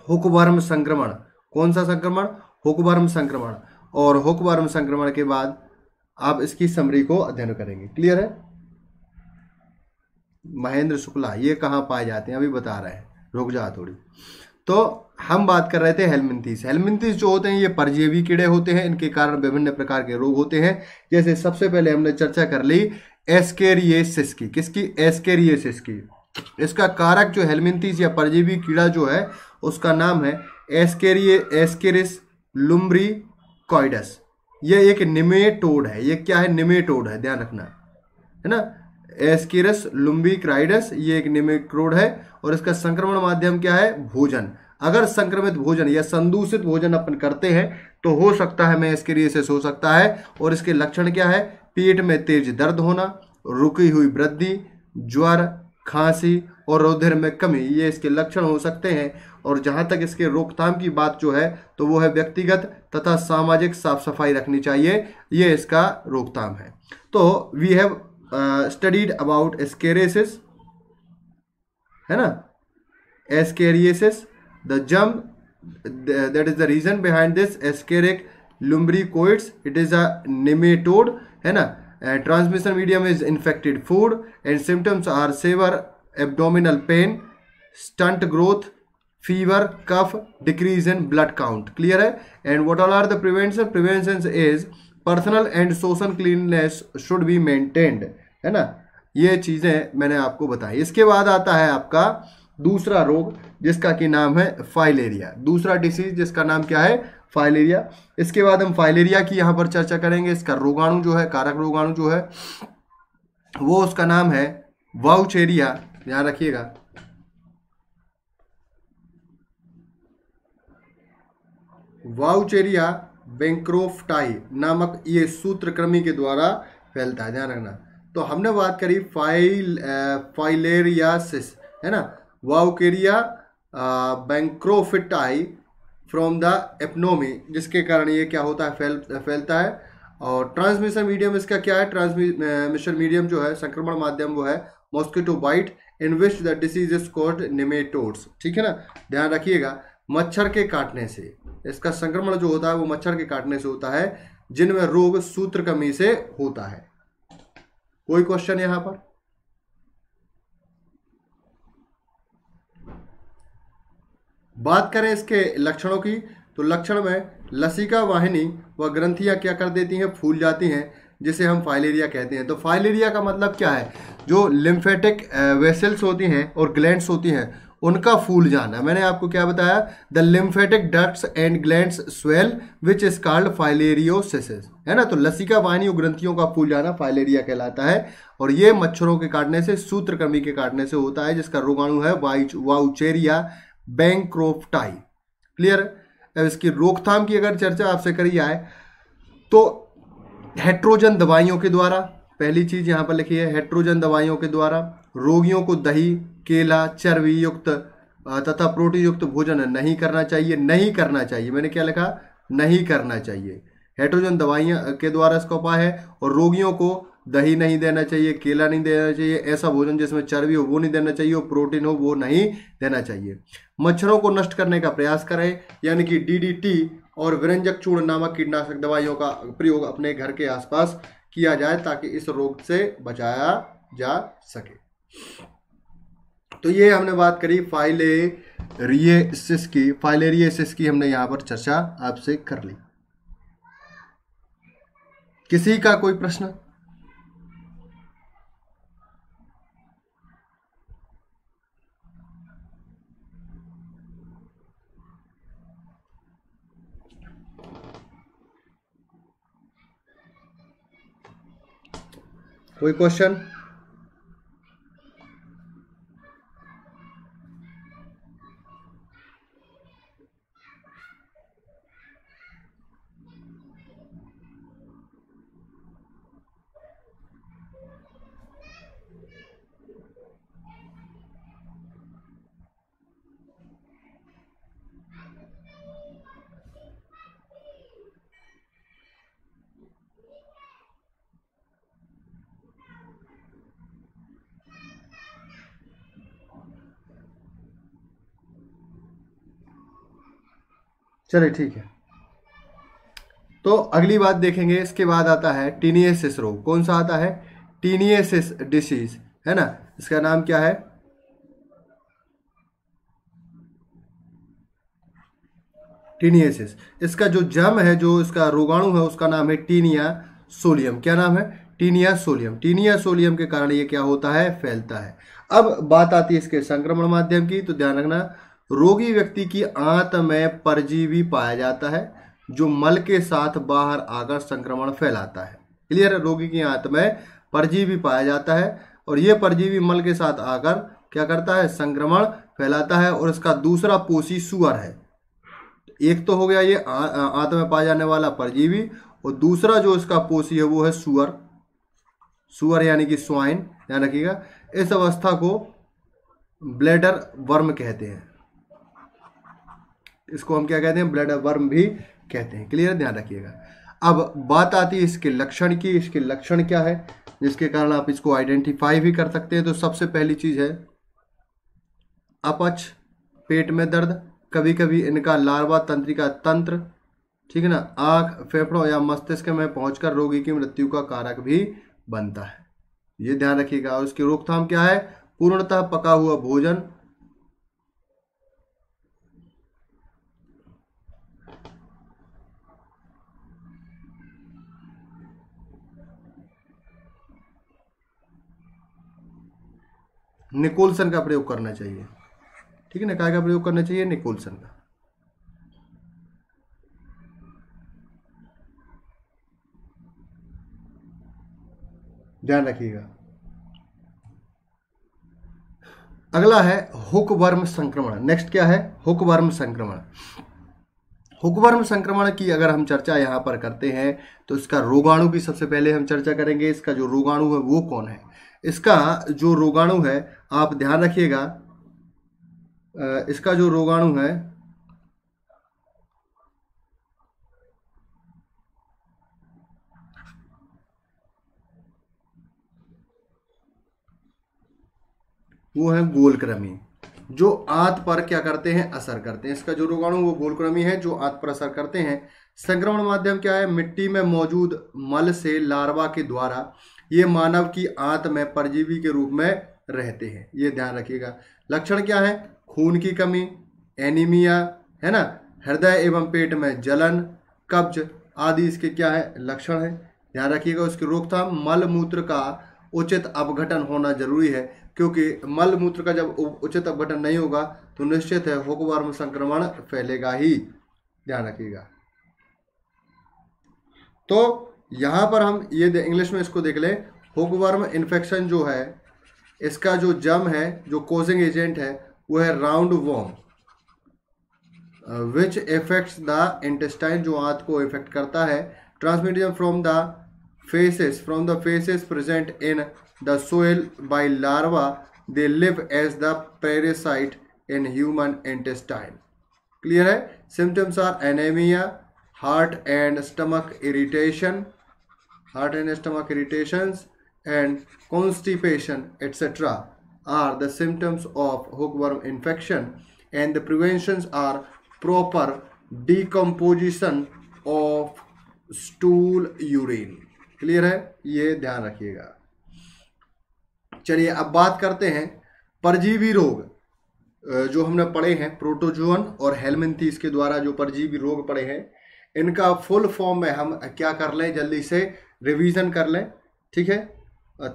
हुकवर्म संक्रमण कौन सा संक्रमण हुकवर्म संक्रमण और हुकवर्म संक्रमण के बाद आप इसकी समरी को अध्ययन करेंगे क्लियर है महेंद्र शुक्ला ये कहाँ पाए जाते हैं अभी बता रहे हैं रुक जा थोड़ी तो हम बात कर रहे थे हेलमिंथीस हेलमिंथीस जो होते हैं ये परजीवी कीड़े होते हैं इनके कारण विभिन्न प्रकार के रोग होते हैं जैसे सबसे पहले हमने चर्चा कर ली एस्केरियसिस की किसकी एस्केरियसिस की इसका कारक जो हेलमिंथीस या परजीवी कीड़ा जो है उसका नाम है एस्केरिय एस्केरिस लुम्ब्री कॉइडस ये एक निमेटोड है ये क्या है निमेटोड है ध्यान रखना है ना एस्किरस लुम्बिक्राइडस ये एक निमिक्रोड है और इसका संक्रमण माध्यम क्या है भोजन अगर संक्रमित भोजन या संदूषित भोजन अपन करते हैं तो हो सकता है मैं इसके लिए हो सकता है और इसके लक्षण क्या है पेट में तेज दर्द होना रुकी हुई वृद्धि ज्वर खांसी और रुधिर में कमी ये इसके लक्षण हो सकते हैं और जहाँ तक इसके रोकथाम की बात जो है तो वो है व्यक्तिगत तथा सामाजिक साफ सफाई रखनी चाहिए ये इसका रोकथाम है तो we have Uh, studied about ascariasis है ना ascariasis the germ that is the reason behind this ascaris lumbricoids it is a nematode है ना transmission medium is infected food and symptoms are severe abdominal pain stunt growth fever cough decrease in blood count clear है and what all are the prevention preventions is personal and social cleanness should be maintained है ना ये चीज़ें मैंने आपको बताई इसके बाद आता है आपका दूसरा रोग जिसका कि नाम है फाइलेरिया दूसरा डिसीज जिसका नाम क्या है फाइलेरिया इसके बाद हम फाइलेरिया की यहां पर चर्चा करेंगे इसका रोगाणु जो है कारक रोगाणु जो है वो उसका नाम है वाउचेरिया ध्यान रखिएगा वाउचेरिया बेंक्रोफ नामक ये सूत्र क्रमी के द्वारा फैलता है ध्यान रखना तो हमने बात करी फाइल फाइलेरियासिस है ना वाउकेरिया बैंक्रोफिटाई फ्रॉम द एपनोमी जिसके कारण ये क्या होता है फैल फैलता है और ट्रांसमिशन मीडियम इसका क्या है ट्रांसमिशन मीडियम जो है संक्रमण माध्यम वो है mosquito bite in which the disease is called nematodes ठीक है ना ध्यान रखिएगा मच्छर के काटने से इसका संक्रमण जो होता है वो मच्छर के काटने से होता है जिनमें रोग सूत्र कमी से होता है कोई क्वेश्चन यहां पर बात करें इसके लक्षणों की तो लक्षण में लसिका वाहिनी व वा ग्रंथियां क्या कर देती हैं फूल जाती हैं जिसे हम फाइलेरिया कहते हैं तो फाइलेरिया का मतलब क्या है जो लिम्फेटिक वेसल्स होती हैं और ग्लैंड्स होती हैं उनका फूल जाना मैंने आपको क्या बताया the lymphatic ducts and gland swell which is called filariasis है ना तो लसिका वाहिनी ग्रंथियों का फूल जाना फाइलेरिया कहलाता है और ये मच्छरों के काटने से सूत्र कमी के काटने से होता है जिसका रोगाणु है वाउचेरिया बैंक्रोफ्टाई क्लियर अब इसकी रोकथाम की अगर चर्चा आपसे करी जाए तो हेट्रोजन दवाइयों के द्वारा पहली चीज़ यहां पर लिखी है हेट्रोजन दवाइयों के द्वारा रोगियों को दही केला चर्बी युक्त तथा प्रोटीन युक्त भोजन नहीं करना चाहिए नहीं करना चाहिए मैंने क्या लिखा नहीं करना चाहिए हाइड्रोजन दवाइयाँ के द्वारा इसका उपाय है और रोगियों को दही नहीं देना चाहिए केला नहीं देना चाहिए ऐसा भोजन जिसमें चर्बी हो वो नहीं देना चाहिए और प्रोटीन हो वो नहीं देना चाहिए मच्छरों को नष्ट करने का प्रयास करें यानी कि डीडीटी और विरंजक चूर्ण नामक कीटनाशक दवाइयों का प्रयोग अपने घर के आसपास किया जाए ताकि इस रोग से बचाया जा सके तो ये हमने बात करी फाइले की फाइलेरिएसिस की हमने यहां पर चर्चा आपसे कर ली किसी का कोई प्रश्न कोई क्वेश्चन चलिए ठीक है तो अगली बात देखेंगे इसके बाद आता है टीनियसिस रोग कौन सा आता है टीनियसिस डिसीज है ना इसका नाम क्या है टीनियसिस इसका जो जम है जो इसका रोगाणु है उसका नाम है टीनिया सोलियम क्या नाम है टीनिया सोलियम टीनिया सोलियम के कारण ये क्या होता है फैलता है अब बात आती है इसके संक्रमण माध्यम की तो ध्यान रखना रोगी व्यक्ति की आंत में परजीवी पाया जाता है जो मल के साथ बाहर आकर संक्रमण फैलाता है क्लियर है रोगी की आंत में परजीवी पाया जाता है और ये परजीवी मल के साथ आकर क्या करता है संक्रमण फैलाता है और इसका दूसरा पोषी सुअर है एक तो हो गया ये आंत में पाया जाने वाला परजीवी और दूसरा जो इसका पोषी है वो है सुअर सुअर यानी कि स्वाइन ध्यान रखिएगा इस अवस्था को ब्लेडर वर्म कहते हैं इसको हम क्या कहते हैं ब्लड वर्म भी कहते हैं क्लियर ध्यान रखिएगा अब बात आती है इसके लक्षण की इसके लक्षण क्या है जिसके कारण आप इसको आइडेंटिफाई भी कर सकते हैं तो सबसे पहली चीज़ है अपच पेट में दर्द कभी कभी इनका लार्वा तंत्रिका तंत्र ठीक है ना आंख फेफड़ों या मस्तिष्क में पहुंचकर रोगी की मृत्यु का कारक भी बनता है ये ध्यान रखिएगा और इसकी रोकथाम क्या है पूर्णतः पका हुआ भोजन निकोलसन का प्रयोग करना चाहिए ठीक है ना काय का प्रयोग करना चाहिए निकोलसन का ध्यान रखिएगा अगला है हुकवर्म संक्रमण नेक्स्ट क्या है हुकवर्म संक्रमण हुकवर्म संक्रमण की अगर हम चर्चा यहां पर करते हैं तो इसका रोगाणु की सबसे पहले हम चर्चा करेंगे इसका जो रोगाणु है वो कौन है इसका जो रोगाणु है आप ध्यान रखिएगा इसका जो रोगाणु है वो है गोलक्रमी जो आंत पर क्या करते हैं असर करते हैं इसका जो रोगाणु वो गोलक्रमी है जो आंत पर असर करते हैं संक्रमण माध्यम क्या है मिट्टी में मौजूद मल से लार्वा के द्वारा ये मानव की आंत में परजीवी के रूप में रहते हैं ये ध्यान रखिएगा लक्षण क्या है खून की कमी एनीमिया है ना हृदय एवं पेट में जलन कब्ज आदि इसके क्या है लक्षण है ध्यान रखिएगा उसकी रोकथाम मल मूत्र का उचित अपघटन होना जरूरी है क्योंकि मल मूत्र का जब उचित अपघटन नहीं होगा तो निश्चित है हुकवर्म संक्रमण फैलेगा ही ध्यान रखिएगा तो यहाँ पर हम ये इंग्लिश में इसको देख लें हुकवर्म इन्फेक्शन जो है इसका जो जम है जो कोजिंग एजेंट है वो है round worm which affects the intestine जो आंत को इफेक्ट करता है transmitted from the faeces from the faeces present in the soil by larva they live as the parasite in human intestine clear है symptoms are anaemia heart and stomach irritation heart and stomach irritations, and constipation, etc. are the symptoms of hookworm infection and the preventions are proper decomposition of stool urine. Clear है ये ध्यान रखिएगा चलिए अब बात करते हैं परजीवी रोग जो हमने पढ़े हैं प्रोटोजोन और हेलमेंथीस के द्वारा जो परजीवी रोग पड़े हैं इनका फुल फॉर्म में हम क्या कर लें जल्दी से रिवीजन कर लें ठीक है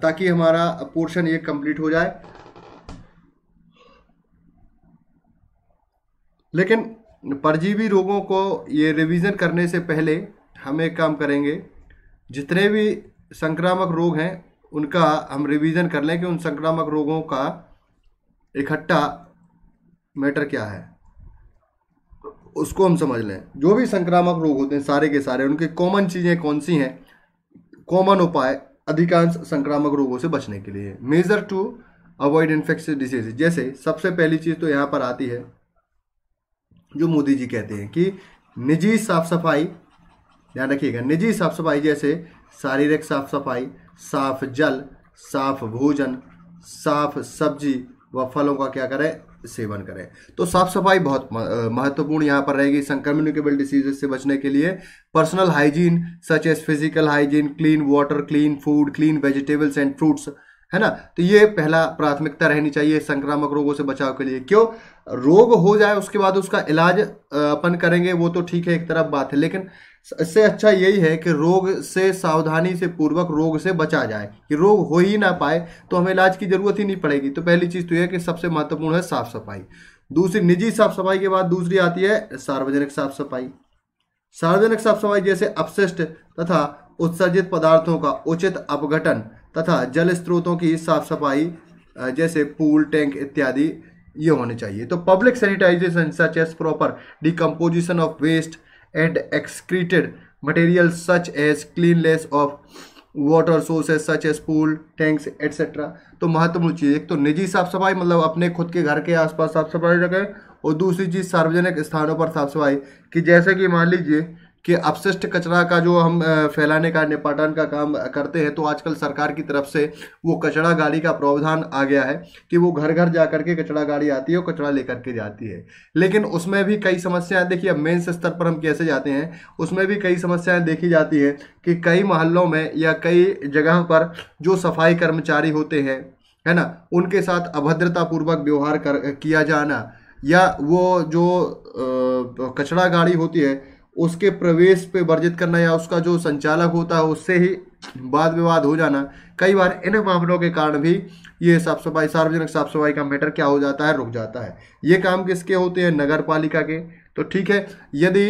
ताकि हमारा पोर्शन ये कंप्लीट हो जाए लेकिन परजीवी रोगों को ये रिवीजन करने से पहले हम एक काम करेंगे जितने भी संक्रामक रोग हैं उनका हम रिवीजन कर लें कि उन संक्रामक रोगों का इकट्ठा मैटर क्या है उसको हम समझ लें जो भी संक्रामक रोग होते हैं सारे के सारे उनके कॉमन चीज़ें कौन सी हैं कॉमन उपाय अधिकांश संक्रामक रोगों से बचने के लिए measure to avoid infection disease जैसे सबसे पहली चीज तो यहां पर आती है जो मोदी जी कहते हैं कि निजी साफ सफाई ध्यान रखिएगा निजी साफ सफाई जैसे शारीरिक साफ सफाई साफ जल साफ भोजन साफ सब्जी व फलों का क्या करें सेवन करें तो साफ सफाई बहुत महत्वपूर्ण यहाँ पर रहेगी संक्रमणिकेबल डिसीजे से बचने के लिए personal hygiene such as physical hygiene clean water clean food clean vegetables and fruits है ना तो ये पहला प्राथमिकता रहनी चाहिए संक्रामक रोगों से बचाव के लिए क्यों रोग हो जाए उसके बाद उसका इलाज अपन करेंगे वो तो ठीक है एक तरफ बात है लेकिन इससे अच्छा यही है कि रोग से सावधानी से पूर्वक रोग से बचा जाए कि रोग हो ही ना पाए तो हमें इलाज की ज़रूरत ही नहीं पड़ेगी तो पहली चीज़ तो यह कि सबसे महत्वपूर्ण है साफ सफाई दूसरी निजी साफ सफाई के बाद दूसरी आती है सार्वजनिक साफ सफाई सार्वजनिक साफ सफाई जैसे अपशिष्ट तथा उत्सर्जित पदार्थों का उचित अपघटन तथा जल स्रोतों की साफ सफाई जैसे पूल टैंक इत्यादि ये होने चाहिए तो public sanitization such as proper decomposition of waste and excreted material such as cleanliness of water sources such as pool tanks etcetera तो महत्वपूर्ण चीज़ एक तो निजी साफ सफाई मतलब अपने खुद के घर के आसपास साफ सफाई रखें और दूसरी चीज़ सार्वजनिक स्थानों पर साफ सफाई कि जैसे कि मान लीजिए कि अपशिष्ट कचरा का जो हम फैलाने का निपटान का काम करते हैं तो आजकल सरकार की तरफ से वो कचरा गाड़ी का प्रावधान आ गया है कि वो घर घर जा करके कचरा गाड़ी आती है और कचरा लेकर के जाती है लेकिन उसमें भी कई समस्याएं देखिए अब मेन स्तर पर हम कैसे जाते हैं उसमें भी कई समस्याएं देखी जाती हैं कि कई मोहल्लों में या कई जगह पर जो सफाई कर्मचारी होते हैं है ना उनके साथ अभद्रतापूर्वक व्यवहार कर किया जाना या वो जो कचरा गाड़ी होती है उसके प्रवेश पे वर्जित करना या उसका जो संचालक होता है उससे ही वाद विवाद हो जाना कई बार इन मामलों के कारण भी ये साफ सफाई सार्वजनिक साफ सफाई का मैटर क्या हो जाता है रुक जाता है ये काम किसके होते हैं नगर पालिका के तो ठीक है यदि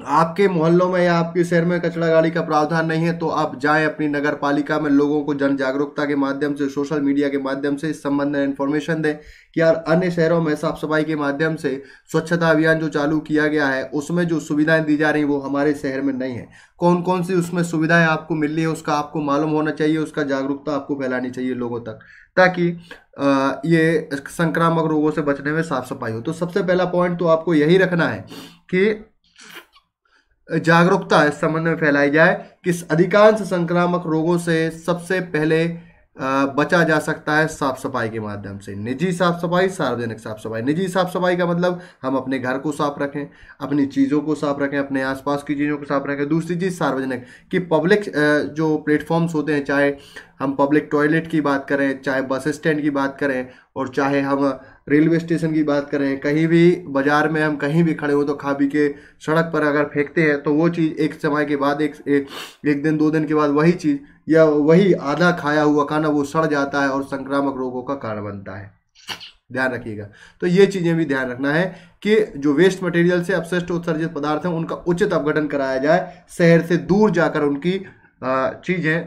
आपके मोहल्लों में या आपके शहर में कचरा गाड़ी का प्रावधान नहीं है तो आप जाएं अपनी नगर पालिका में लोगों को जन जागरूकता के माध्यम से सोशल मीडिया के माध्यम से इस संबंध में इन्फॉर्मेशन दें कि यार अन्य शहरों में साफ सफाई के माध्यम से स्वच्छता अभियान जो चालू किया गया है उसमें जो सुविधाएं दी जा रही वो हमारे शहर में नहीं है कौन कौन सी उसमें सुविधाएं आपको मिल रही है उसका आपको मालूम होना चाहिए उसका जागरूकता आपको फैलानी चाहिए लोगों तक ताकि ये संक्रामक रोगों से बचने में साफ सफाई हो तो सबसे पहला पॉइंट तो आपको यही रखना है कि जागरूकता इस संबंध में फैलाई जाए कि अधिकांश संक्रामक रोगों से सबसे पहले बचा जा सकता है साफ सफाई के माध्यम से निजी साफ सफाई सार्वजनिक साफ सफाई निजी साफ सफाई का मतलब हम अपने घर को साफ रखें अपनी चीज़ों को साफ रखें अपने आसपास की चीज़ों को साफ रखें दूसरी चीज़ सार्वजनिक कि पब्लिक जो प्लेटफॉर्म्स होते हैं चाहे हम पब्लिक टॉयलेट की बात करें चाहे बस स्टैंड की बात करें और चाहे हम रेलवे स्टेशन की बात करें कहीं भी बाजार में हम कहीं भी खड़े हो तो खा पी के सड़क पर अगर फेंकते हैं तो वो चीज़ एक समय के बाद एक ए, एक दिन दो दिन के बाद वही चीज़ या वही आधा खाया हुआ खाना वो सड़ जाता है और संक्रामक रोगों का कारण बनता है ध्यान रखिएगा तो ये चीज़ें भी ध्यान रखना है कि जो वेस्ट मटेरियल से अपशिष्ट उत्सर्जित पदार्थ हैं उनका उचित अपघटन कराया जाए शहर से दूर जाकर उनकी चीज़ें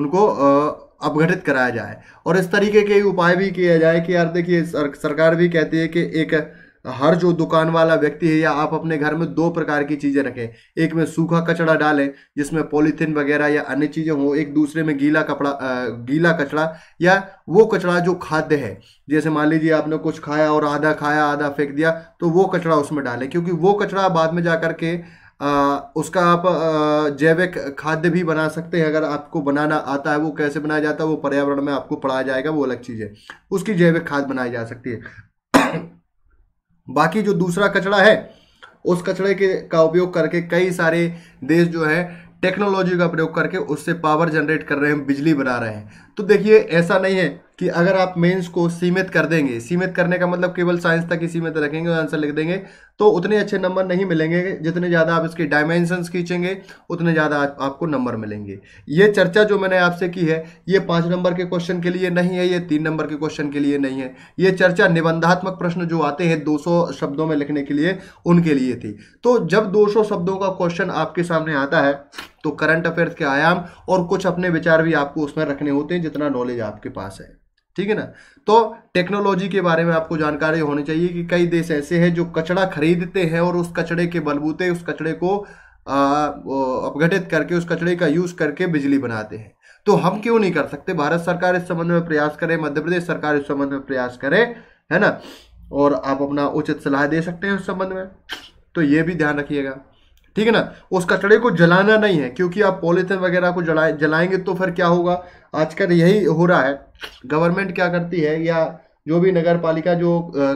उनको आ, अपघटित कराया जाए और इस तरीके के उपाय भी किया जाए कि यार देखिए सरकार भी कहती है कि एक हर जो दुकान वाला व्यक्ति है या आप अपने घर में दो प्रकार की चीज़ें रखें एक में सूखा कचड़ा डालें जिसमें पॉलीथीन वगैरह या अन्य चीज़ें हो एक दूसरे में गीला कपड़ा गीला कचड़ा या वो कचड़ा जो खाद्य है जैसे मान लीजिए आपने कुछ खाया और आधा खाया आधा फेंक दिया तो वो कचड़ा उसमें डालें क्योंकि वो कचड़ा बाद में जा के उसका आप जैविक खाद्य भी बना सकते हैं अगर आपको बनाना आता है वो कैसे बनाया जाता है वो पर्यावरण में आपको पढ़ाया जाएगा वो अलग चीज़ है उसकी जैविक खाद बनाई जा सकती है बाकी जो दूसरा कचरा है उस कचड़े के का उपयोग करके कई सारे देश जो है टेक्नोलॉजी का प्रयोग करके उससे पावर जनरेट कर रहे हैं बिजली बना रहे हैं तो देखिए ऐसा नहीं है कि अगर आप मेंस को सीमित कर देंगे सीमित करने का मतलब केवल साइंस तक ही सीमित रखेंगे और आंसर लिख देंगे तो उतने अच्छे नंबर नहीं मिलेंगे जितने ज़्यादा आप इसके डायमेंशन खींचेंगे उतने ज़्यादा आपको नंबर मिलेंगे ये चर्चा जो मैंने आपसे की है ये पाँच नंबर के क्वेश्चन के लिए नहीं है ये तीन नंबर के क्वेश्चन के लिए नहीं है ये चर्चा निबंधात्मक प्रश्न जो आते हैं 200 शब्दों में लिखने के लिए उनके लिए थी तो जब दो शब्दों का क्वेश्चन आपके सामने आता है तो करंट अफेयर्स के आयाम और कुछ अपने विचार भी आपको उसमें रखने होते हैं जितना नॉलेज आपके पास है ठीक है ना तो टेक्नोलॉजी के बारे में आपको जानकारी होनी चाहिए कि कई देश ऐसे हैं जो कचड़ा खरीदते हैं और उस कचड़े के बलबूते उस कचड़े को अपघटित करके उस कचड़े का यूज़ करके बिजली बनाते हैं तो हम क्यों नहीं कर सकते भारत सरकार इस संबंध में प्रयास करे मध्य प्रदेश सरकार इस संबंध में प्रयास करे है ना और आप अपना उचित सलाह दे सकते हैं उस संबंध में तो ये भी ध्यान रखिएगा ठीक है ना उस कचड़े को जलाना नहीं है क्योंकि आप पॉलीथिन वगैरह को जलाए जलाएंगे तो फिर क्या होगा आजकल यही हो रहा है गवर्नमेंट क्या करती है या जो भी नगर पालिका जो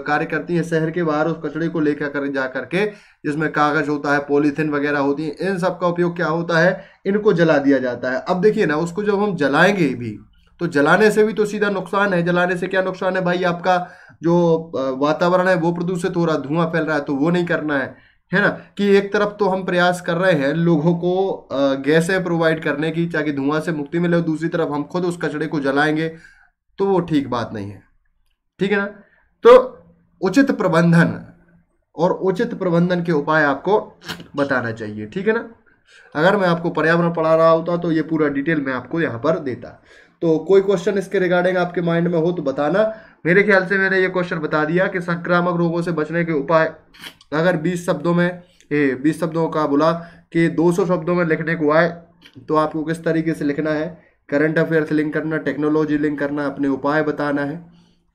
कार्य करती है शहर के बाहर उस कचड़े को लेकर कर जा करके जिसमें कागज होता है पॉलीथिन वगैरह होती है इन सब का उपयोग क्या होता है इनको जला दिया जाता है अब देखिए ना उसको जब हम जलाएंगे भी तो जलाने से भी तो सीधा नुकसान है जलाने से क्या नुकसान है भाई आपका जो वातावरण है वो प्रदूषित हो रहा है धुआं फैल रहा है तो वो नहीं करना है है ना कि एक तरफ तो हम प्रयास कर रहे हैं लोगों को गैसें प्रोवाइड करने की ताकि धुआं से मुक्ति मिले और दूसरी तरफ हम खुद उस कचड़े को जलाएंगे तो वो ठीक बात नहीं है ठीक है ना तो उचित प्रबंधन और उचित प्रबंधन के उपाय आपको बताना चाहिए ठीक है ना अगर मैं आपको पर्यावरण पढ़ा रहा होता तो ये पूरा डिटेल मैं आपको यहाँ पर देता तो कोई क्वेश्चन इसके रिगार्डिंग आपके माइंड में हो तो बताना मेरे ख्याल से मैंने ये क्वेश्चन बता दिया कि संक्रामक रोगों से बचने के उपाय अगर बीस शब्दों में ए, बीस शब्दों का बोला कि दो सौ शब्दों में लिखने को आए तो आपको किस तरीके से लिखना है करंट अफेयर से लिंक करना टेक्नोलॉजी लिंक करना अपने उपाय बताना है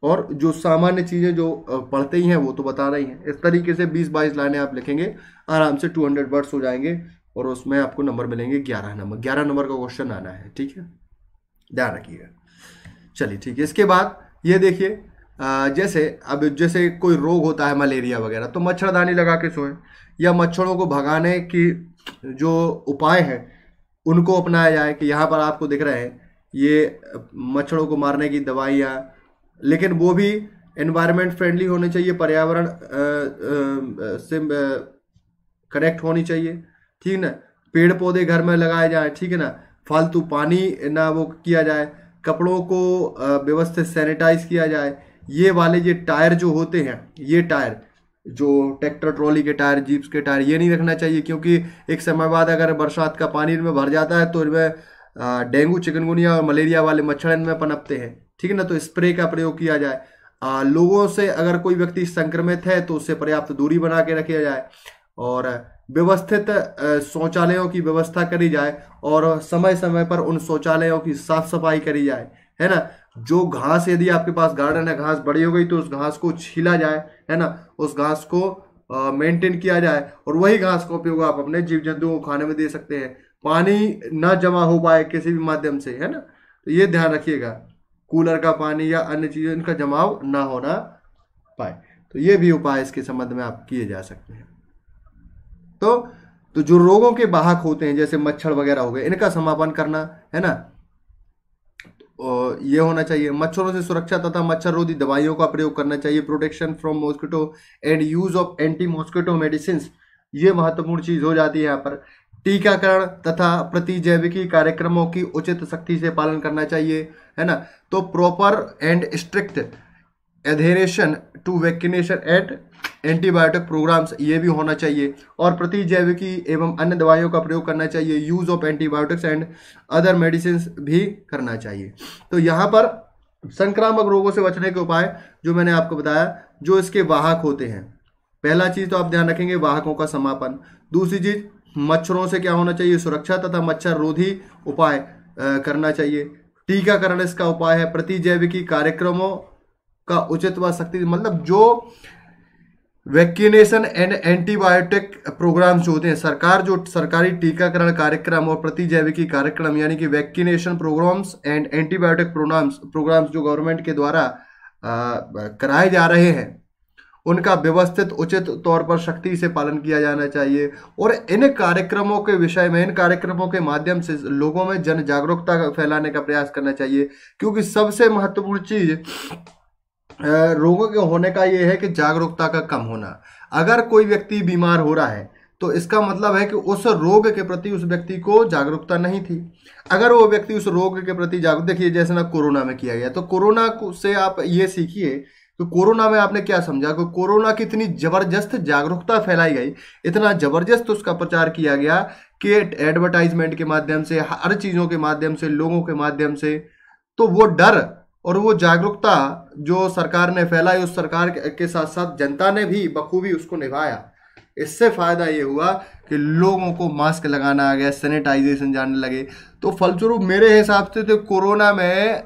और जो सामान्य चीज़ें जो पढ़ते ही हैं वो तो बता रही हैं इस तरीके से बीस बाईस लाइनें आप लिखेंगे आराम से टू हंड्रेड वर्ड्स हो जाएंगे और उसमें आपको नंबर मिलेंगे ग्यारह नंबर ग्यारह नंबर का क्वेश्चन आना है ठीक है ध्यान रखिएगा चलिए ठीक है इसके बाद ये देखिए जैसे अब जैसे कोई रोग होता है मलेरिया वगैरह तो मच्छरदानी लगा के सोएं या मच्छरों को भगाने की जो उपाय हैं उनको अपनाया जाए कि यहाँ पर आपको दिख रहे हैं ये मच्छरों को मारने की दवाइयाँ लेकिन वो भी एनवायरनमेंट फ्रेंडली होने चाहिए पर्यावरण से कनेक्ट होनी चाहिए ठीक ना पेड़ पौधे घर में लगाए जाए ठीक है ना फालतू पानी ना वो किया जाए कपड़ों को व्यवस्थित सैनिटाइज किया जाए ये वाले ये टायर जो होते हैं ये टायर जो ट्रैक्टर ट्रॉली के टायर जीप्स के टायर ये नहीं रखना चाहिए क्योंकि एक समय बाद अगर बरसात का पानी इनमें भर जाता है तो इनमें डेंगू चिकनगुनिया और मलेरिया वाले मच्छर इनमें पनपते हैं ठीक है ना तो स्प्रे का प्रयोग किया जाए आ, लोगों से अगर कोई व्यक्ति संक्रमित है तो उससे पर्याप्त दूरी बना के रखा जाए और व्यवस्थित शौचालयों की व्यवस्था करी जाए और समय समय पर उन शौचालयों की साफ सफाई करी जाए है ना जो घास यदि आपके पास गार्डन है घास बड़ी हो गई तो उस घास को छीला जाए है ना उस घास को मेंटेन किया जाए और वही घास का उपयोग आप अपने जीव जंतुओं को खाने में दे सकते हैं पानी ना जमा हो पाए किसी भी माध्यम से है ना तो ये ध्यान रखिएगा कूलर का पानी या अन्य चीज़ों इनका जमाव ना होना पाए तो ये भी उपाय इसके संबंध में आप किए जा सकते हैं तो तो जो रोगों के बाहक होते हैं जैसे मच्छर वगैरह हो गए इनका समापन करना है ना ये होना चाहिए मच्छरों से सुरक्षा तथा मच्छर रोधी दवाइयों का प्रयोग करना चाहिए protection from mosquito and use of anti mosquito medicine ये महत्वपूर्ण चीज़ हो जाती है यहाँ पर टीकाकरण तथा प्रतिजैविकी कार्यक्रमों की उचित सख्ती से पालन करना चाहिए है ना तो proper and strict adherence to vaccination at antibiotic programmes ये भी होना चाहिए और प्रतिजैविकी एवं अन्य दवाइयों का प्रयोग करना चाहिए use of antibiotics and other medicine भी करना चाहिए तो यहाँ पर संक्रामक रोगों से बचने के उपाय जो मैंने आपको बताया जो इसके वाहक होते हैं पहला चीज़ तो आप ध्यान रखेंगे वाहकों का समापन दूसरी चीज़ मच्छरों से क्या होना चाहिए सुरक्षा तथा मच्छर रोधी उपाय करना चाहिए टीकाकरण इसका उपाय है प्रतिजैविकी कार्यक्रमों का उचित व शक्ति मतलब जो वैक्सीनेशन एंड एंटीबायोटिक प्रोग्राम जो होते हैं सरकार जो सरकारी टीकाकरण कार्यक्रम और प्रतिजैविकी कार्यक्रम यानी कि vaccination programmes and antibiotic programmes programmes जो गवर्नमेंट के द्वारा कराए जा रहे हैं उनका व्यवस्थित उचित तौर पर शक्ति से पालन किया जाना चाहिए और इन कार्यक्रमों के विषय में इन कार्यक्रमों के माध्यम से लोगों में जन जागरूकता फैलाने का प्रयास करना चाहिए क्योंकि सबसे महत्वपूर्ण चीज़ रोगों के होने का ये है कि जागरूकता का कम होना अगर कोई व्यक्ति बीमार हो रहा है तो इसका मतलब है कि उस रोग के प्रति उस व्यक्ति को जागरूकता नहीं थी अगर वो व्यक्ति उस रोग के प्रति जागरूक देखिए जैसे ना कोरोना में किया गया तो कोरोना से आप ये सीखिए कि कोरोना में आपने क्या समझा कि कोरोना की इतनी जबरदस्त जागरूकता फैलाई गई इतना जबरदस्त उसका प्रचार किया गया कि एडवर्टाइजमेंट के माध्यम से हर चीज़ों के माध्यम से लोगों के माध्यम से तो वो डर और वो जागरूकता जो सरकार ने फैलाई उस सरकार के साथ साथ जनता ने भी बखूबी उसको निभाया इससे फ़ायदा ये हुआ कि लोगों को मास्क लगाना आ गया सैनिटाइजेशन जाने लगे तो फलस्वरूप मेरे हिसाब से तो कोरोना में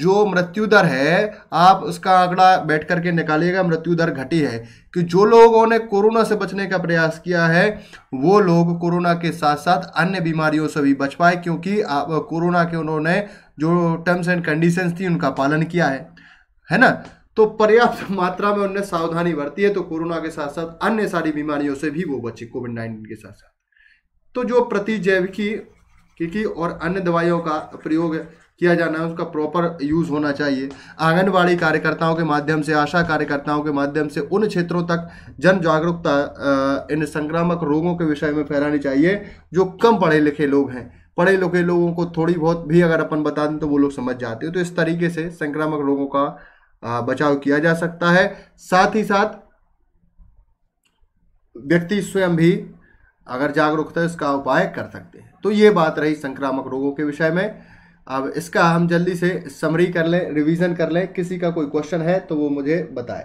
जो मृत्यु दर है आप उसका आंकड़ा बैठ करके निकालिएगा मृत्यु दर घटी है कि जो लोगों ने कोरोना से बचने का प्रयास किया है वो लोग कोरोना के साथ साथ अन्य बीमारियों से भी बच पाए क्योंकि आप कोरोना के उन्होंने जो टर्म्स एंड कंडीशंस थी उनका पालन किया है है ना तो पर्याप्त मात्रा में उनने सावधानी बरती है तो कोरोना के साथ साथ अन्य सारी बीमारियों से भी वो बचे कोविड नाइन्टीन के साथ साथ तो जो प्रतिजैविकी और अन्य दवाइयों का प्रयोग किया जाना है उसका प्रॉपर यूज़ होना चाहिए आंगनबाड़ी कार्यकर्ताओं के माध्यम से आशा कार्यकर्ताओं के माध्यम से उन क्षेत्रों तक जन जागरूकता इन संक्रामक रोगों के विषय में फैलानी चाहिए जो कम पढ़े लिखे लोग हैं पढ़े लिखे लोगों को थोड़ी बहुत भी अगर अपन बता दें तो वो लोग समझ जाते हैं तो इस तरीके से संक्रामक रोगों का बचाव किया जा सकता है साथ ही साथ व्यक्ति स्वयं भी अगर जागरूकता इसका उपाय कर सकते हैं तो ये बात रही संक्रामक रोगों के विषय में अब इसका हम जल्दी से समरी कर लें रिवीजन कर लें किसी का कोई क्वेश्चन है तो वो मुझे बताएं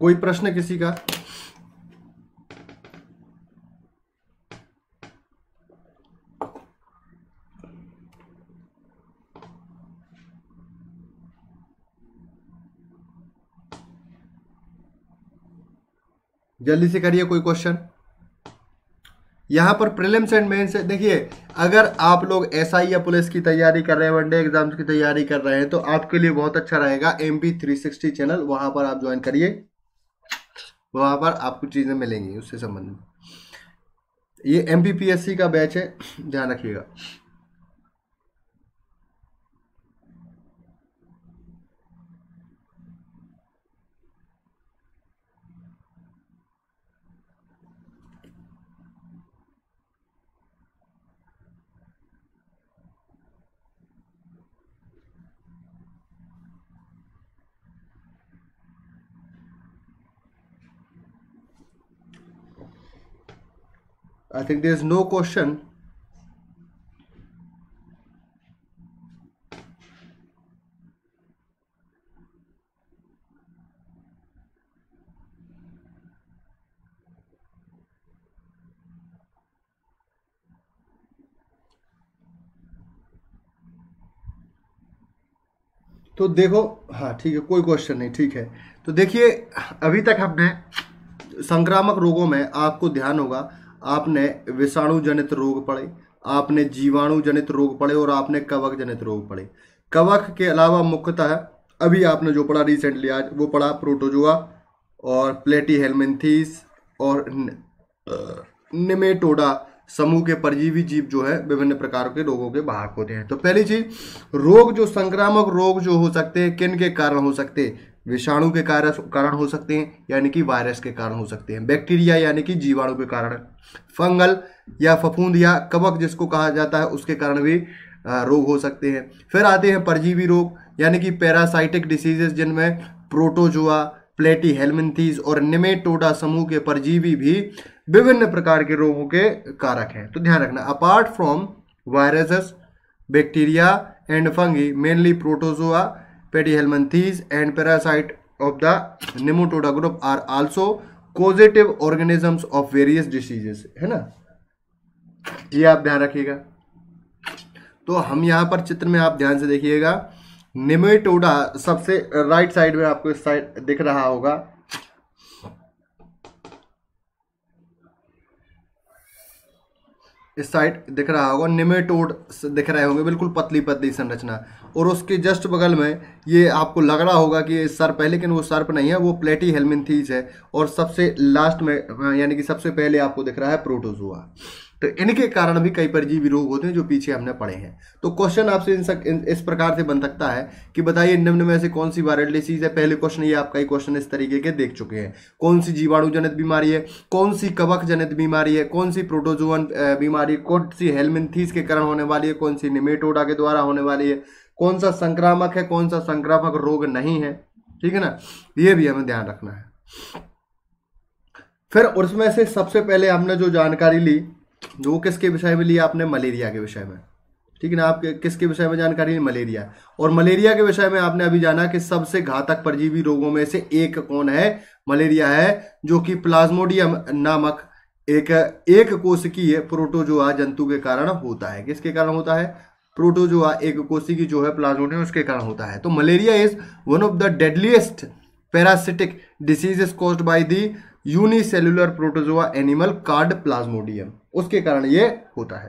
कोई प्रश्न किसी का जल्दी से करिए कोई क्वेश्चन यहां पर प्रिलिम्स एंड मेन्स देखिए अगर आप लोग एस या पुलिस की तैयारी कर रहे हैं वनडे एग्जाम्स की तैयारी कर रहे हैं तो आपके लिए बहुत अच्छा रहेगा M B three sixty channel वहां पर आप ज्वाइन करिए वहाँ पर आपको चीज़ें मिलेंगी उससे संबंधित ये एम का बैच है ध्यान रखिएगा I think there is no question तो देखो हाँ ठीक है कोई क्वेश्चन नहीं ठीक है तो देखिए अभी तक हमने संक्रामक रोगों में आपको ध्यान होगा आपने विषाणु जनित रोग पड़े आपने जीवाणु जनित रोग पड़े और आपने कवक जनित रोग पड़े कवक के अलावा मुख्यतः अभी आपने जो पढ़ा रिसेंटली आज वो पढ़ा प्रोटोजुआ और प्लेटी हेलमेंथीस और निमेटोडा समूह के परजीवी जीव जो है विभिन्न प्रकार के रोगों के बाहक होते हैं तो पहली चीज रोग जो संक्रामक रोग जो हो सकते हैं किन के कारण हो सकते हैं विषाणु के कारण हो सकते हैं यानी कि वायरस के कारण हो सकते हैं बैक्टीरिया यानी कि जीवाणु के कारण फंगल या फफूंद या कवक जिसको कहा जाता है उसके कारण भी रोग हो सकते हैं फिर आते हैं परजीवी रोग यानी कि पैरासाइटिक डिसीजेज जिनमें प्रोटोजुआ प्लेटी हेलमिंथीज और निमेटोडा समूह के परजीवी भी विभिन्न प्रकार के रोगों के कारक हैं तो ध्यान रखना apart from viruses bacteria and fungi mainly protozoa pedihelminthes and parasite of the nematode group are also causative organisms of various diseases है ना ये आप ध्यान रखिएगा तो हम यहाँ पर चित्र में आप ध्यान से देखिएगा निमेटोडा सबसे राइट साइड में आपको इस साइड दिख रहा होगा इस साइड दिख रहा होगा निमेटोड दिख रहे होंगे बिल्कुल पतली पतली संरचना और उसके जस्ट बगल में ये आपको लग रहा होगा कि ये सर्प है लेकिन वो सर्प नहीं है वो प्लेटी हेलमिनथीज है और सबसे लास्ट में यानी कि सबसे पहले आपको दिख रहा है प्रोटोजुआ तो इनके कारण भी कई परजीवी रोग होते हैं जो पीछे हमने पढ़े हैं तो क्वेश्चन आपसे इन, सक, इन इस प्रकार से बन सकता है कि बताइए निम्न में से कौन सी वायरल डिसीज है पहले क्वेश्चन ये आपका क्वेश्चन इस तरीके के देख चुके हैं कौन सी जीवाणु जनित बीमारी है कौन सी कवक जनित बीमारी है कौन सी प्रोटोजोअन बीमारी कौन सी हेलमिंथीज के कारण होने वाली है कौन सी निमेटोडा के द्वारा होने वाली है कौन सा संक्रामक है कौन सा संक्रामक रोग नहीं है ठीक है ना ये भी हमें ध्यान रखना है फिर उसमें से सबसे पहले हमने जो जानकारी ली वो किसके विषय में लिया आपने मलेरिया के विषय में ठीक है ना आपके किसके विषय में जानकारी है मलेरिया और मलेरिया के विषय में आपने अभी जाना कि सबसे घातक परजीवी रोगों में से एक कौन है मलेरिया है जो कि प्लाज्मोडियम नामक एक एक कोश की प्रोटोजोआ जंतु के कारण होता है किसके कारण होता है प्रोटोजोआ एक कोशिकी की जो है प्लाज्मोडियम उसके कारण होता है तो malaria is one of the deadliest parasitic disease is caused by the unicellular protozoa animal called plasmodium उसके कारण ये होता है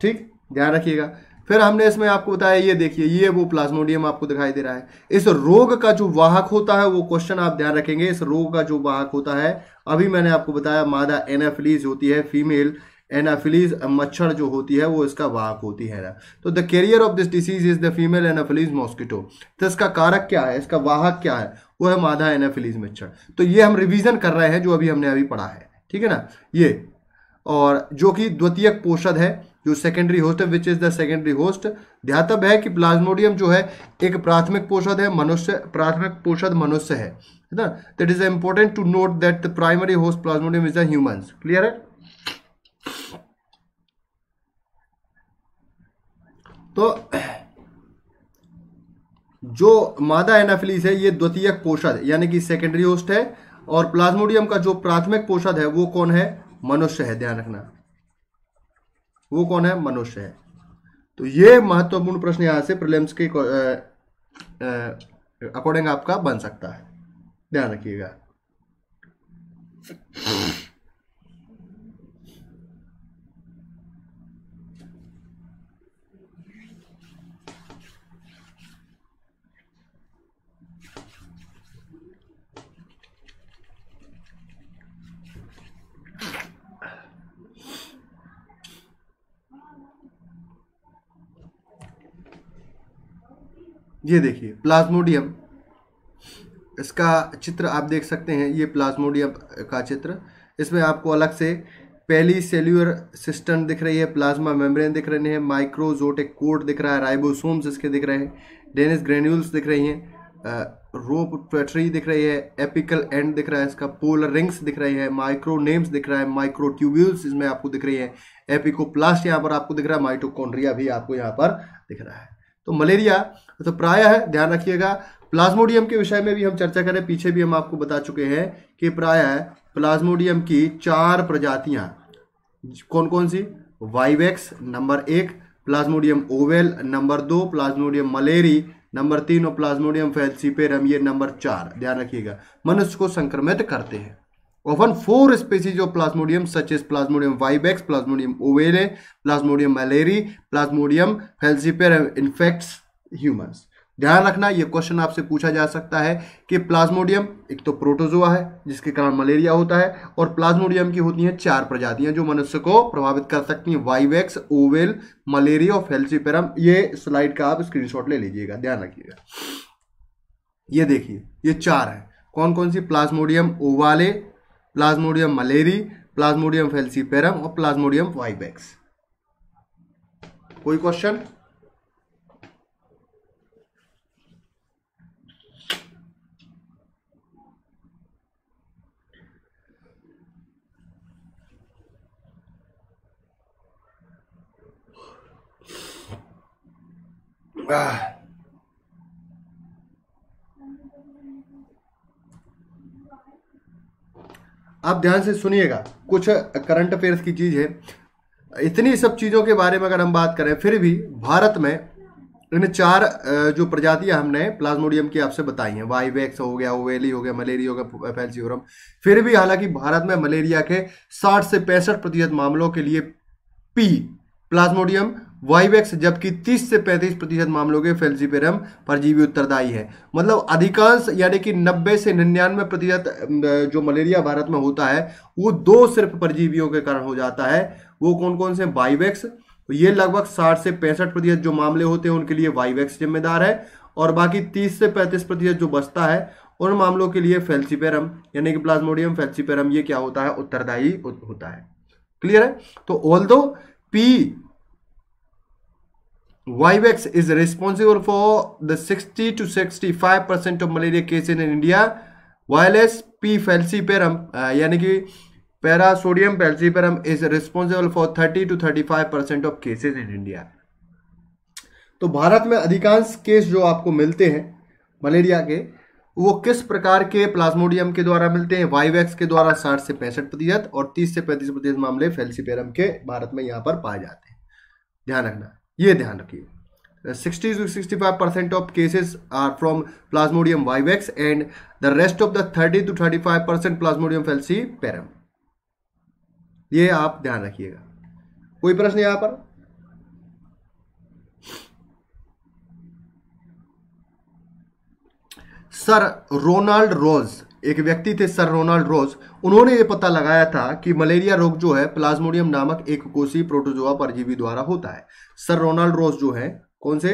ठीक ध्यान रखिएगा फिर हमने इसमें आपको बताया ये देखिए ये वो प्लाज्मोडियम आपको दिखाई दे रहा है इस रोग का जो वाहक होता है वो क्वेश्चन आप ध्यान रखेंगे इस रोग का जो वाहक होता है अभी मैंने आपको बताया मादा एनाफिलीज होती है फीमेल एनाफिलीज मच्छर जो होती है वो इसका वाहक होती है ना तो the carrier of this disease is the female anopheles mosquito तो इसका कारक क्या है इसका वाहक क्या है वो है मादा एनाफिलीज मच्छर तो ये हम रिवीजन कर रहे हैं जो अभी हमने अभी पढ़ा है ठीक है ना ये और जो कि द्वितीयक पोषद है जो सेकेंडरी होस्ट है which is the secondary host ध्यातव्य है कि प्लाज्मोडियम जो है एक प्राथमिक पोषद है मनुष्य प्राथमिक पोषद मनुष्य है ना that is important to note that the primary host plasmodium is the humans clear है तो जो मादा एनाफिलीस है ये द्वितीयक पोषद यानी कि सेकेंडरी होस्ट है और प्लाज्मोडियम का जो प्राथमिक पोषद है वो कौन है मनुष्य है ध्यान रखना वो कौन है मनुष्य है तो ये महत्वपूर्ण प्रश्न यहां से प्रिलिम्स के अकॉर्डिंग आपका बन सकता है ध्यान रखिएगा ये देखिए प्लाज्मोडियम इसका चित्र आप देख सकते हैं ये प्लाज्मोडियम का चित्र इसमें आपको अलग से पहली सेल्यूर सिस्टम दिख रही है प्लाज्मा मेम्ब्रेन दिख रहे हैं माइक्रोजोटिक कोड दिख रहा है राइबोसोम्स इसके दिख रहे हैं डेनिस ग्रेन्यूल्स दिख रही हैं रोप ट्वेटरी दिख रही है एपिकल एंड दिख रहा है इसका पोलर रिंग्स दिख रही है माइक्रो नेम्स दिख रहा है माइक्रो ट्यूब्यूल्स इसमें आपको दिख रही है एपिकोप्लास्ट यहाँ पर आपको दिख रहा है माइटोकॉन्ड्रिया भी आपको यहाँ पर दिख रहा है तो मलेरिया तो प्राय है ध्यान रखिएगा प्लाज्मोडियम के विषय में भी हम चर्चा करें पीछे भी हम आपको बता चुके हैं कि प्राय है प्लाज्मोडियम की चार प्रजातियां कौन कौन सी वाइवेक्स नंबर एक प्लाज्मोडियम ओवेल नंबर दो प्लाज्मोडियम मलेरी नंबर तीन और प्लाज्मोडियम फैल्सीपेरम ये नंबर चार ध्यान रखिएगा मनुष्य को संक्रमित करते हैं often four species of plasmodium such as plasmodium vivax plasmodium ovale plasmodium malariae plasmodium falciparum infects humans ध्यान रखना यह क्वेश्चन आपसे पूछा जा सकता है कि प्लाज्मोडियम एक तो प्रोटोजोआ है जिसके कारण मलेरिया होता है और प्लाज्मोडियम की होती हैं चार प्रजातियां जो मनुष्य को प्रभावित कर सकती हैं वाइवेक्स ओवेल मलेरिया और फेल्सिपेरम ये स्लाइड का आप स्क्रीनशॉट ले लीजिएगा ध्यान रखिएगा ये देखिए ये चार है कौन कौन सी plasmodium ovale plasmodium malariae plasmodium falciparum और प्लाज्मोडियम वाइबेक्स कोई क्वेश्चन Ah. आप ध्यान से सुनिएगा कुछ करंट अफेयर्स की चीज़ है इतनी सब चीज़ों के बारे में अगर हम बात करें फिर भी भारत में इन चार जो प्रजातियां हमने प्लाज्मोडियम की आपसे बताई हैं वाइवेक्स हो गया ओवेली e हो गया मलेरिया हो गया फैलसीवरम फिर भी हालांकि भारत में मलेरिया के 60 से पैंसठ प्रतिशत मामलों के लिए पी प्लाज्मोडियम वाइवेक्स जबकि 30 से 35 प्रतिशत मामलों के फेल्सिपेरम परजीवी उत्तरदायी है मतलब अधिकांश यानी कि 90 से 99 प्रतिशत जो मलेरिया भारत में होता है वो दो सिर्फ परजीवियों के कारण हो जाता है वो कौन कौन से वाइवेक्स तो ये लगभग 60 से पैंसठ प्रतिशत जो मामले होते हैं उनके लिए वाइवेक्स जिम्मेदार है और बाकी तीस से पैंतीस प्रतिशत जो बचता है उन मामलों के लिए फेल्सिपेरम यानी कि प्लाज्मोडियम फेल्सिपेरम ये क्या होता है उत्तरदायी होता है क्लियर है तो ऑल दो P Vivex is responsible for the 60 to 65 percent of malaria cases in India whereas P falciparum यानी कि plasmodium falciparum is responsible for 30 to 35 percent of cases in India तो भारत में अधिकांश केस जो आपको मिलते हैं मलेरिया के वो किस प्रकार के प्लाज्मोडियम के द्वारा मिलते हैं वाइवैक्स के द्वारा साठ से पैंसठ प्रतिशत और तीस से पैंतीस प्रतिशत मामले फेल्सीपेरम के भारत में यहाँ पर पाए जाते हैं ध्यान रखना ये ध्यान रखिए sixty to sixty five percent of cases are from plasmodium vivax and the rest of the thirty to thirty five percent plasmodium falciparum ये आप ध्यान रखिएगा कोई प्रश्न यहां पर सर रोनाल्ड रोज एक व्यक्ति थे सर रोनाल्ड रोज उन्होंने ये पता लगाया था कि मलेरिया रोग जो है प्लाज्मोडियम नामक एक कोशी प्रोटोजोआ परजीवी द्वारा होता है सर रोनाल्ड रोज जो है कौन से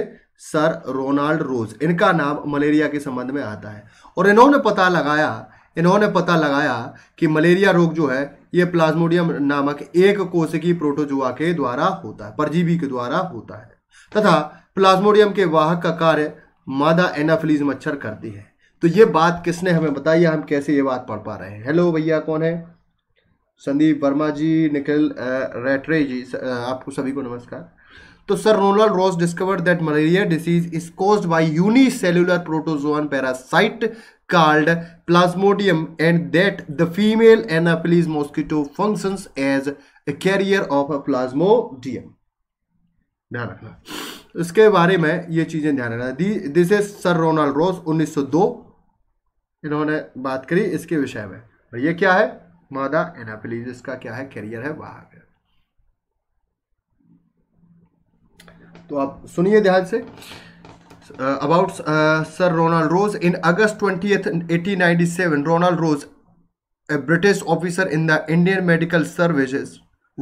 सर रोनाल्ड रोज इनका नाम मलेरिया के संबंध में आता है और इन्होंने पता लगाया इन्होंने पता लगाया कि मलेरिया रोग जो है ये प्लाज्मोडियम नामक एक कोशिकी प्रोटोजुआ के द्वारा होता है परजीवी के द्वारा होता है तथा प्लाज्मोडियम के वाहक का कार्य मादा एनाफिलीज मच्छर करती है तो ये बात किसने हमें बताई हम कैसे ये बात पढ़ पा रहे हैं हेलो भैया कौन है संदीप वर्मा जी निखिल रेटरे जी आपको सभी को नमस्कार तो sir Ronald Ross discovered that malaria disease is cause by unicellular protozoan parasite called plasmodium and that the female anopheles mosquito function as a carrier of a plasmodium ध्यान रखना इसके बारे में ये चीजें ध्यान रखना this is sir Ronald Ross 1902 इन्होंने बात करी इसके विषय में और ये क्या है मादा एनाफिलीज इसका क्या है कैरियर है वहां पर तो आप सुनिए ध्यान से about sir Ronald Ross in August twenty eighteen ninety seven Ronald Ross a British officer in the Indian medical services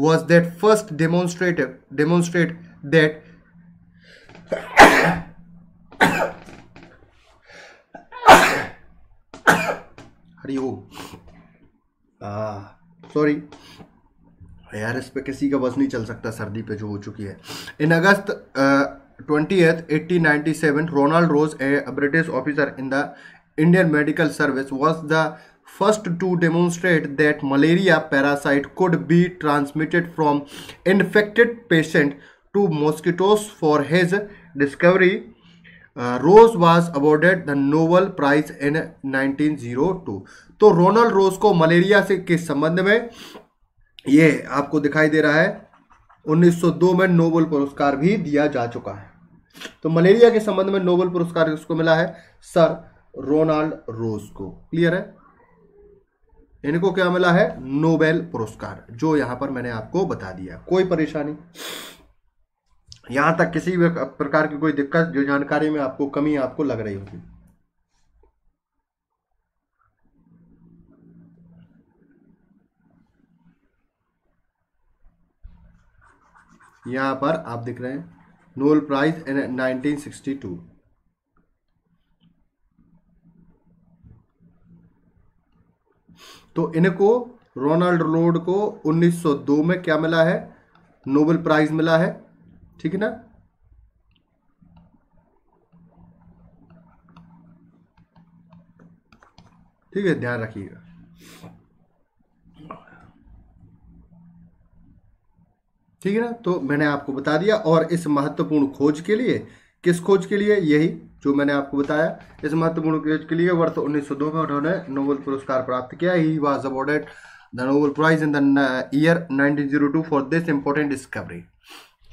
was that first demonstrative demonstrate that Hari Om sorry यार इस पे किसी का बस नहीं चल सकता सर्दी पे जो हो चुकी है in August twenty eighteen ninety seven Ronald Ross a British officer in the Indian medical service was the first to demonstrate that malaria parasite could be transmitted from infected patient to mosquitoes for his discovery Ross was awarded the Nobel prize in 1902 तो रोनल रोज को malaria से के संबंध में ये आपको दिखाई दे रहा है 1902 में नोबल पुरस्कार भी दिया जा चुका है तो मलेरिया के संबंध में नोबल पुरस्कार किसको मिला है सर रोनाल्ड रोज को क्लियर है इनको क्या मिला है नोबेल पुरस्कार जो यहां पर मैंने आपको बता दिया कोई परेशानी यहाँ तक किसी भी प्रकार की कोई दिक्कत जो जानकारी में आपको कमी आपको लग रही होगी यहाँ पर आप देख रहे हैं नोबल प्राइज इन 1962 तो इनको रोनाल्ड रोड को 1902 में क्या मिला है नोबेल प्राइज मिला है ठीक है ना ठीक है ध्यान रखिएगा ठीक है ना तो मैंने आपको बता दिया और इस महत्वपूर्ण खोज के लिए किस खोज के लिए यही जो मैंने आपको बताया इस महत्वपूर्ण खोज के लिए वर्ष 1902 में उन्होंने नोबेल पुरस्कार प्राप्त किया he was awarded the Nobel prize in the year 1902 for this important discovery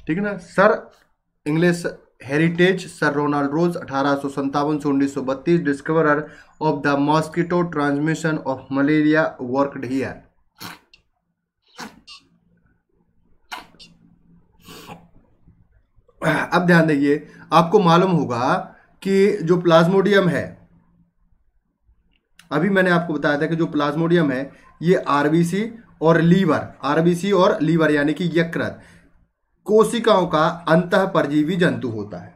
ठीक है ना sir English heritage sir Ronald Ross अठारह सौ संतावन से उन्नीस सौ बत्तीस discoverer of the mosquito transmission of malaria worked here अब ध्यान देखिए आपको मालूम होगा कि जो प्लाज्मोडियम है अभी मैंने आपको बताया था कि जो प्लाज्मोडियम है ये आरबीसी और लीवर आरबीसी और लीवर यानी कि यकृत कोशिकाओं का अंत परजीवी जंतु होता है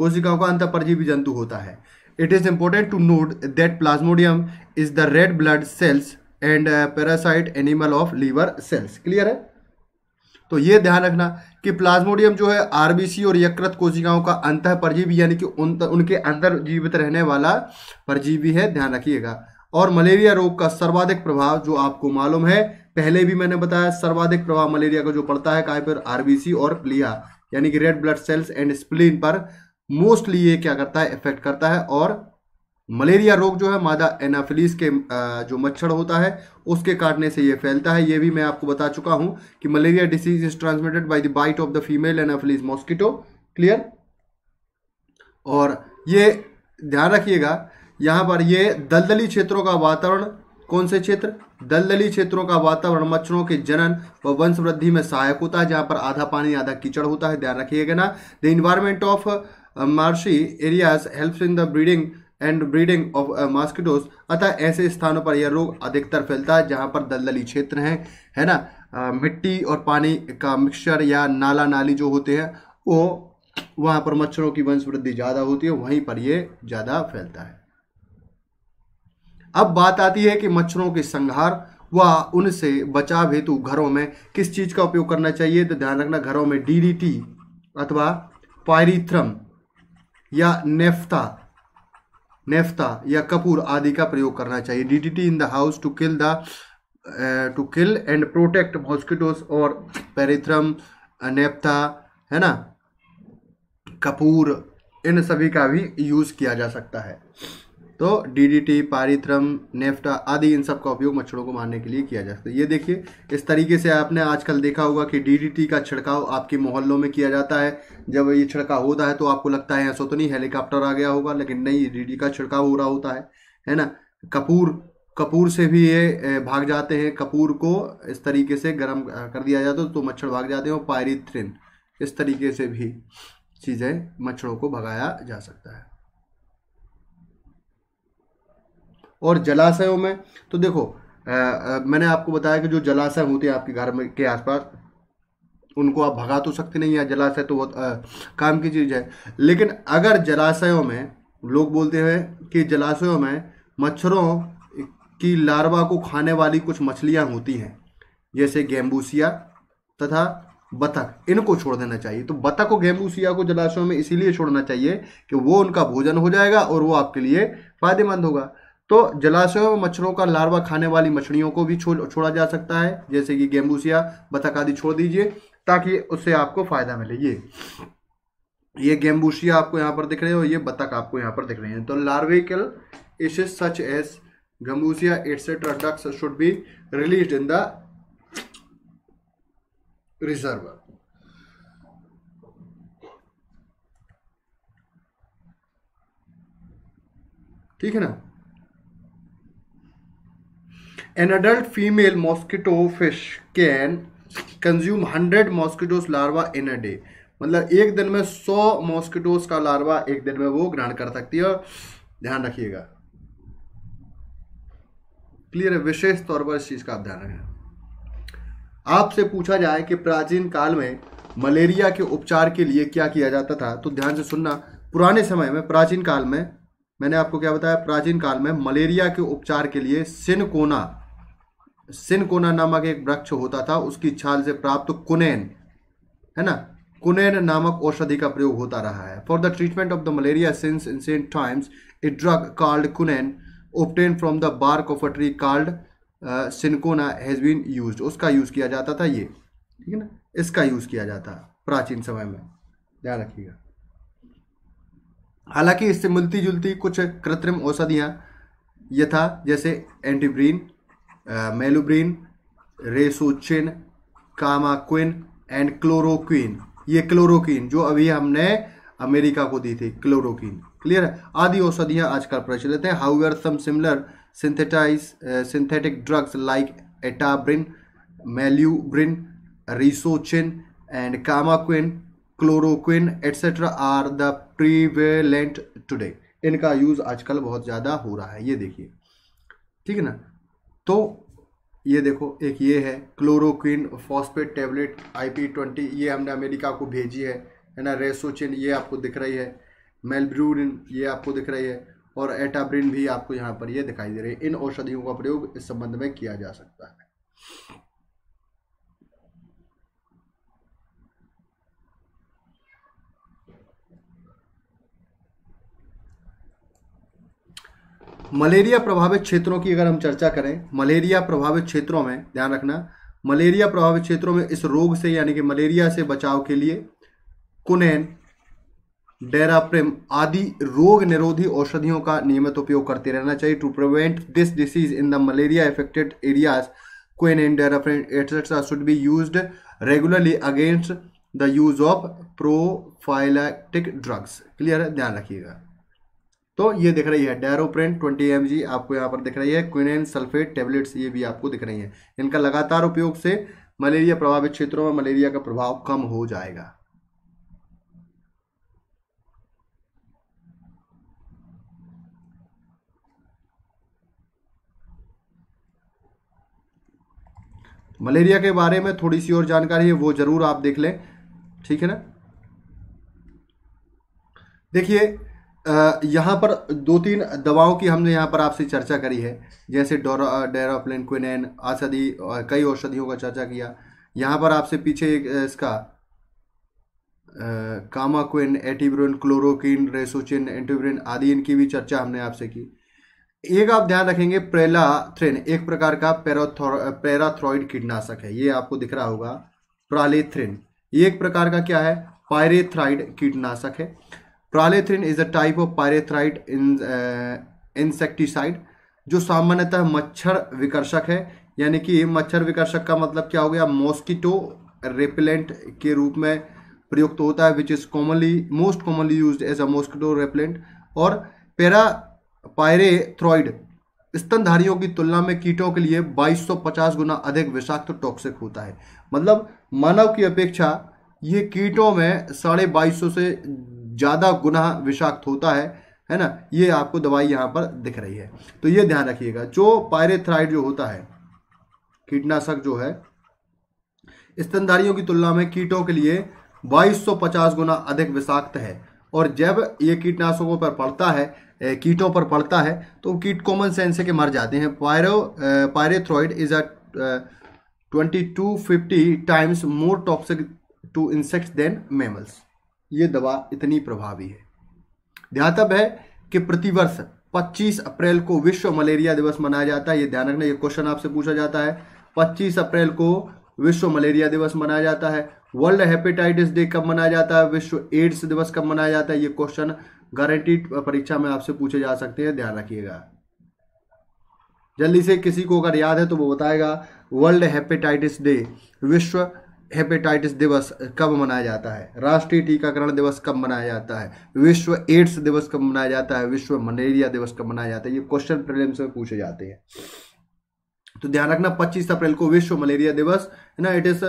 कोशिकाओं का अंत परजीवी जंतु होता है it is important to note that plasmodium is the red blood cells and parasite animal of liver cells clear है तो ये ध्यान रखना कि प्लाज्मोडियम जो है आरबीसी और यकृत कोशिकाओं का अंत परजीवी यानी कि उन, उनके अंदर जीवित रहने वाला परजीवी है ध्यान रखिएगा और मलेरिया रोग का सर्वाधिक प्रभाव जो आपको मालूम है पहले भी मैंने बताया सर्वाधिक प्रभाव मलेरिया का जो पड़ता है काय पर आरबीसी और प्लिया यानी कि red blood cells and spleen पर मोस्टली ये क्या करता है इफेक्ट करता है और मलेरिया रोग जो है मादा एनाफिलीस के जो मच्छर होता है उसके काटने से ये फैलता है ये भी मैं आपको बता चुका हूं कि malaria disease is transmitted by the bite of the female anopheles mosquito clear और ये ध्यान रखिएगा यहाँ पर ये दलदली क्षेत्रों का वातावरण कौन से क्षेत्र दलदली क्षेत्रों का वातावरण मच्छरों के जनन व वंश वृद्धि में सहायक होता है जहाँ पर आधा पानी आधा कीचड़ होता है ध्यान रखिएगा ना the environment of marshy areas helps in the breeding and breeding of mosquitoes अतः ऐसे स्थानों पर यह रोग अधिकतर फैलता है जहाँ पर दलदली क्षेत्र हैं है ना आ, uh, मिट्टी और पानी का मिक्सचर या नाला नाली जो होते हैं वो वहाँ पर मच्छरों की वंश वृद्धि ज़्यादा होती है वहीं पर ये ज़्यादा फैलता है अब बात आती है कि मच्छरों के संहार व उनसे बचाव हेतु घरों में किस चीज़ का उपयोग करना चाहिए तो ध्यान रखना घरों में डीडीटी अथवा पायरिथ्रम या नेफ्ता नेफ्ता या कपूर आदि का प्रयोग करना चाहिए DDT in the house to kill the to kill and protect mosquitoes और पैरिथ्रम नेफ्ता है ना कपूर इन सभी का भी यूज़ किया जा सकता है तो डीडीटी पारित्रम नेफ्टा आदि इन सब का उपयोग मच्छरों को मारने के लिए किया जा सकता है ये देखिए इस तरीके से आपने आजकल देखा होगा कि डीडीटी का छिड़काव आपके मोहल्लों में किया जाता है जब ये छिड़काव होता है तो आपको लगता है ऐसा तो नहीं हेलीकॉप्टर आ गया होगा लेकिन नहीं डी का छिड़काव हो रहा होता है है ना कपूर कपूर से भी ये भाग जाते हैं कपूर को इस तरीके से गर्म कर दिया जाता है तो मच्छर भाग जाते हैं और पायरिथ्रिन इस तरीके से भी चीज़ें मच्छरों को भगाया जा सकता है और जलाशयों में तो देखो आ, आ, मैंने आपको बताया कि जो जलाशय होते हैं आपके घर में के आसपास उनको आप भगा तो सकते नहीं हैं जलाशय तो बहुत काम की चीज़ है लेकिन अगर जलाशयों में लोग बोलते हैं कि जलाशयों में मच्छरों की लार्वा को खाने वाली कुछ मछलियाँ होती हैं जैसे गेम्बूसिया तथा बतख इनको छोड़ देना चाहिए तो बतख और गेम्बूसिया को जलाशयों में इसीलिए छोड़ना चाहिए कि वो उनका भोजन हो जाएगा और वो आपके लिए फायदेमंद होगा तो जलाशयों में मच्छरों का लार्वा खाने वाली मछलियों को भी छोड़ छोड़ा जा सकता है जैसे कि गेम्बूसिया बतख आदि छोड़ दीजिए ताकि उससे आपको फायदा मिले ये ये गेम्बूसिया आपको यहाँ पर दिख रहे हैं और ये बतख आपको यहाँ पर दिख रहे हैं तो larvicidal fish such as Gambusia etcetera ducks should be release in the reserve ठीक है ना an adult female mosquito fish can consume hundred mosquitoes larva in a day मतलब एक दिन में सौ मॉस्किटोज का लार्वा एक दिन में वो ग्रहण कर सकती है ध्यान रखिएगा क्लियर है विशेष तौर पर इस चीज का आप ध्यान रखें आपसे पूछा जाए कि प्राचीन काल में मलेरिया के उपचार के लिए क्या किया जाता था तो ध्यान से सुनना पुराने समय में प्राचीन काल में मैंने आपको क्या बताया प्राचीन काल में मलेरिया के उपचार के लिए सिनकोना सिनकोना नामक एक वृक्ष होता था उसकी छाल से प्राप्त कुनेन है ना कुनेन नामक औषधि का प्रयोग होता रहा है for the treatment of the malaria since ancient times a drug called quinine obtained from the bark of a tree called cinchona has been use उसका यूज़ किया जाता था ये ठीक है ना इसका यूज़ किया जाता प्राचीन समय में ध्यान रखिएगा हालांकि इससे मिलती जुलती कुछ कृत्रिम औषधियाँ यथा जैसे atebrin melubrin resochin camoquin and chloroquine ये क्लोरोक्विन जो अभी हमने अमेरिका को दी थी क्लोरोक्विन क्लियर है आदि औषधियाँ आजकल प्रचलित हैं how are some similar synthesize synthetic drugs like atebrin melubrin resochin and camoquin chloroquine etcetera are the prevalent today इनका यूज़ आजकल बहुत ज़्यादा हो रहा है ये देखिए ठीक है ना तो ये देखो एक ये है chloroquine phosphate tablet IP twenty ये हमने अमेरिका को भेजी है है ना रेसोचिन ये आपको दिख रही है मेलब्रूरिन ये आपको दिख रही है और एटाब्रिन भी आपको यहाँ पर ये दिखाई दे रही है इन औषधियों का प्रयोग इस संबंध में किया जा सकता है मलेरिया प्रभावित क्षेत्रों की अगर हम चर्चा करें मलेरिया प्रभावित क्षेत्रों में ध्यान रखना मलेरिया प्रभावित क्षेत्रों में इस रोग से यानी कि मलेरिया से बचाव के लिए कुनेन डेराप्रेम आदि रोग निरोधी औषधियों का नियमित उपयोग करते रहना चाहिए to prevent this disease in the malaria affected areas quinine and daraprim etcetera should be use regularly against the use of prophylactic drugs clear है ध्यान रखिएगा तो ये दिख रही है डेरोप्रेन 20 एम आपको यहाँ पर दिख रही है क्विनेन सल्फेट टेबलेट्स ये भी आपको दिख रही हैं इनका लगातार उपयोग से मलेरिया प्रभावित क्षेत्रों में मलेरिया का प्रभाव कम हो जाएगा मलेरिया के बारे में थोड़ी सी और जानकारी है वो ज़रूर आप देख लें ठीक है ना देखिए यहाँ पर दो तीन दवाओं की हमने यहाँ पर आपसे चर्चा करी है जैसे डोरा डेराप्लेन क्विनेन औषधि कई औषधियों का चर्चा किया यहाँ पर आपसे पीछे एक इसका कामाक्विन एटीब्रिन क्लोरोक्न रेसोचिन एंटीब्रिन आदि इनकी भी चर्चा हमने आपसे की एक आप ध्यान रखेंगे प्रेलाथ्रिन एक प्रकार का पैराथ्रॉइड कीटनाशक है ये आपको दिख रहा होगा प्रालेथ्रिन ये एक प्रकार का क्या है पायरेथ्राइड कीटनाशक है prallethrin is a type of pyrethroid insecticide जो सामान्यतः मच्छर विकर्षक है यानी कि मच्छर विकर्षक का मतलब क्या हो गया मॉस्किटो रेपेलेंट के रूप में प्रयुक्त होता है which is commonly most commonly use as a mosquito repellent और पैरा पायरेथ्रॉइड स्तनधारियों की तुलना में कीटों के लिए 2250 गुना अधिक विषाक्त टॉक्सिक होता है मतलब मानव की अपेक्षा ये कीटों में साढ़े बाईस से ज़्यादा गुना विषाक्त होता है है ना ये आपको दवाई यहाँ पर दिख रही है तो ये ध्यान रखिएगा जो पायरेथ्राइड जो होता है कीटनाशक जो है स्तनधारियों की तुलना में कीटों के लिए 2250 गुना अधिक विषाक्त है और जब ये कीटनाशकों पर पड़ता है कीटों पर पड़ता है तो कीट कॉमन सेंस के मर जाते हैं pyro pyrethroid is a twenty two fifty times more toxic to insects than mammals ये दवा इतनी प्रभावी है ध्यातव है कि प्रतिवर्ष 25 अप्रैल को विश्व मलेरिया दिवस मनाया जाता है ये ध्यान रखना ये क्वेश्चन आपसे पूछा जाता है 25 अप्रैल को विश्व मलेरिया दिवस मनाया जाता है वर्ल्ड हेपेटाइटिस डे कब मनाया जाता है विश्व एड्स दिवस कब मनाया जाता है ये क्वेश्चन गारंटीड परीक्षा में आपसे पूछे जा सकते हैं ध्यान रखिएगा जल्दी से किसी को अगर याद है तो वो बताएगा वर्ल्ड हेपेटाइटिस डे विश्व हेपेटाइटिस दिवस कब मनाया जाता है राष्ट्रीय टीकाकरण दिवस कब मनाया जाता है विश्व एड्स दिवस कब मनाया जाता है विश्व मलेरिया दिवस कब मनाया जाता है ये क्वेश्चन प्रीलिम्स में पूछे जाते हैं तो ध्यान रखना 25 अप्रैल को विश्व मलेरिया दिवस है ना it is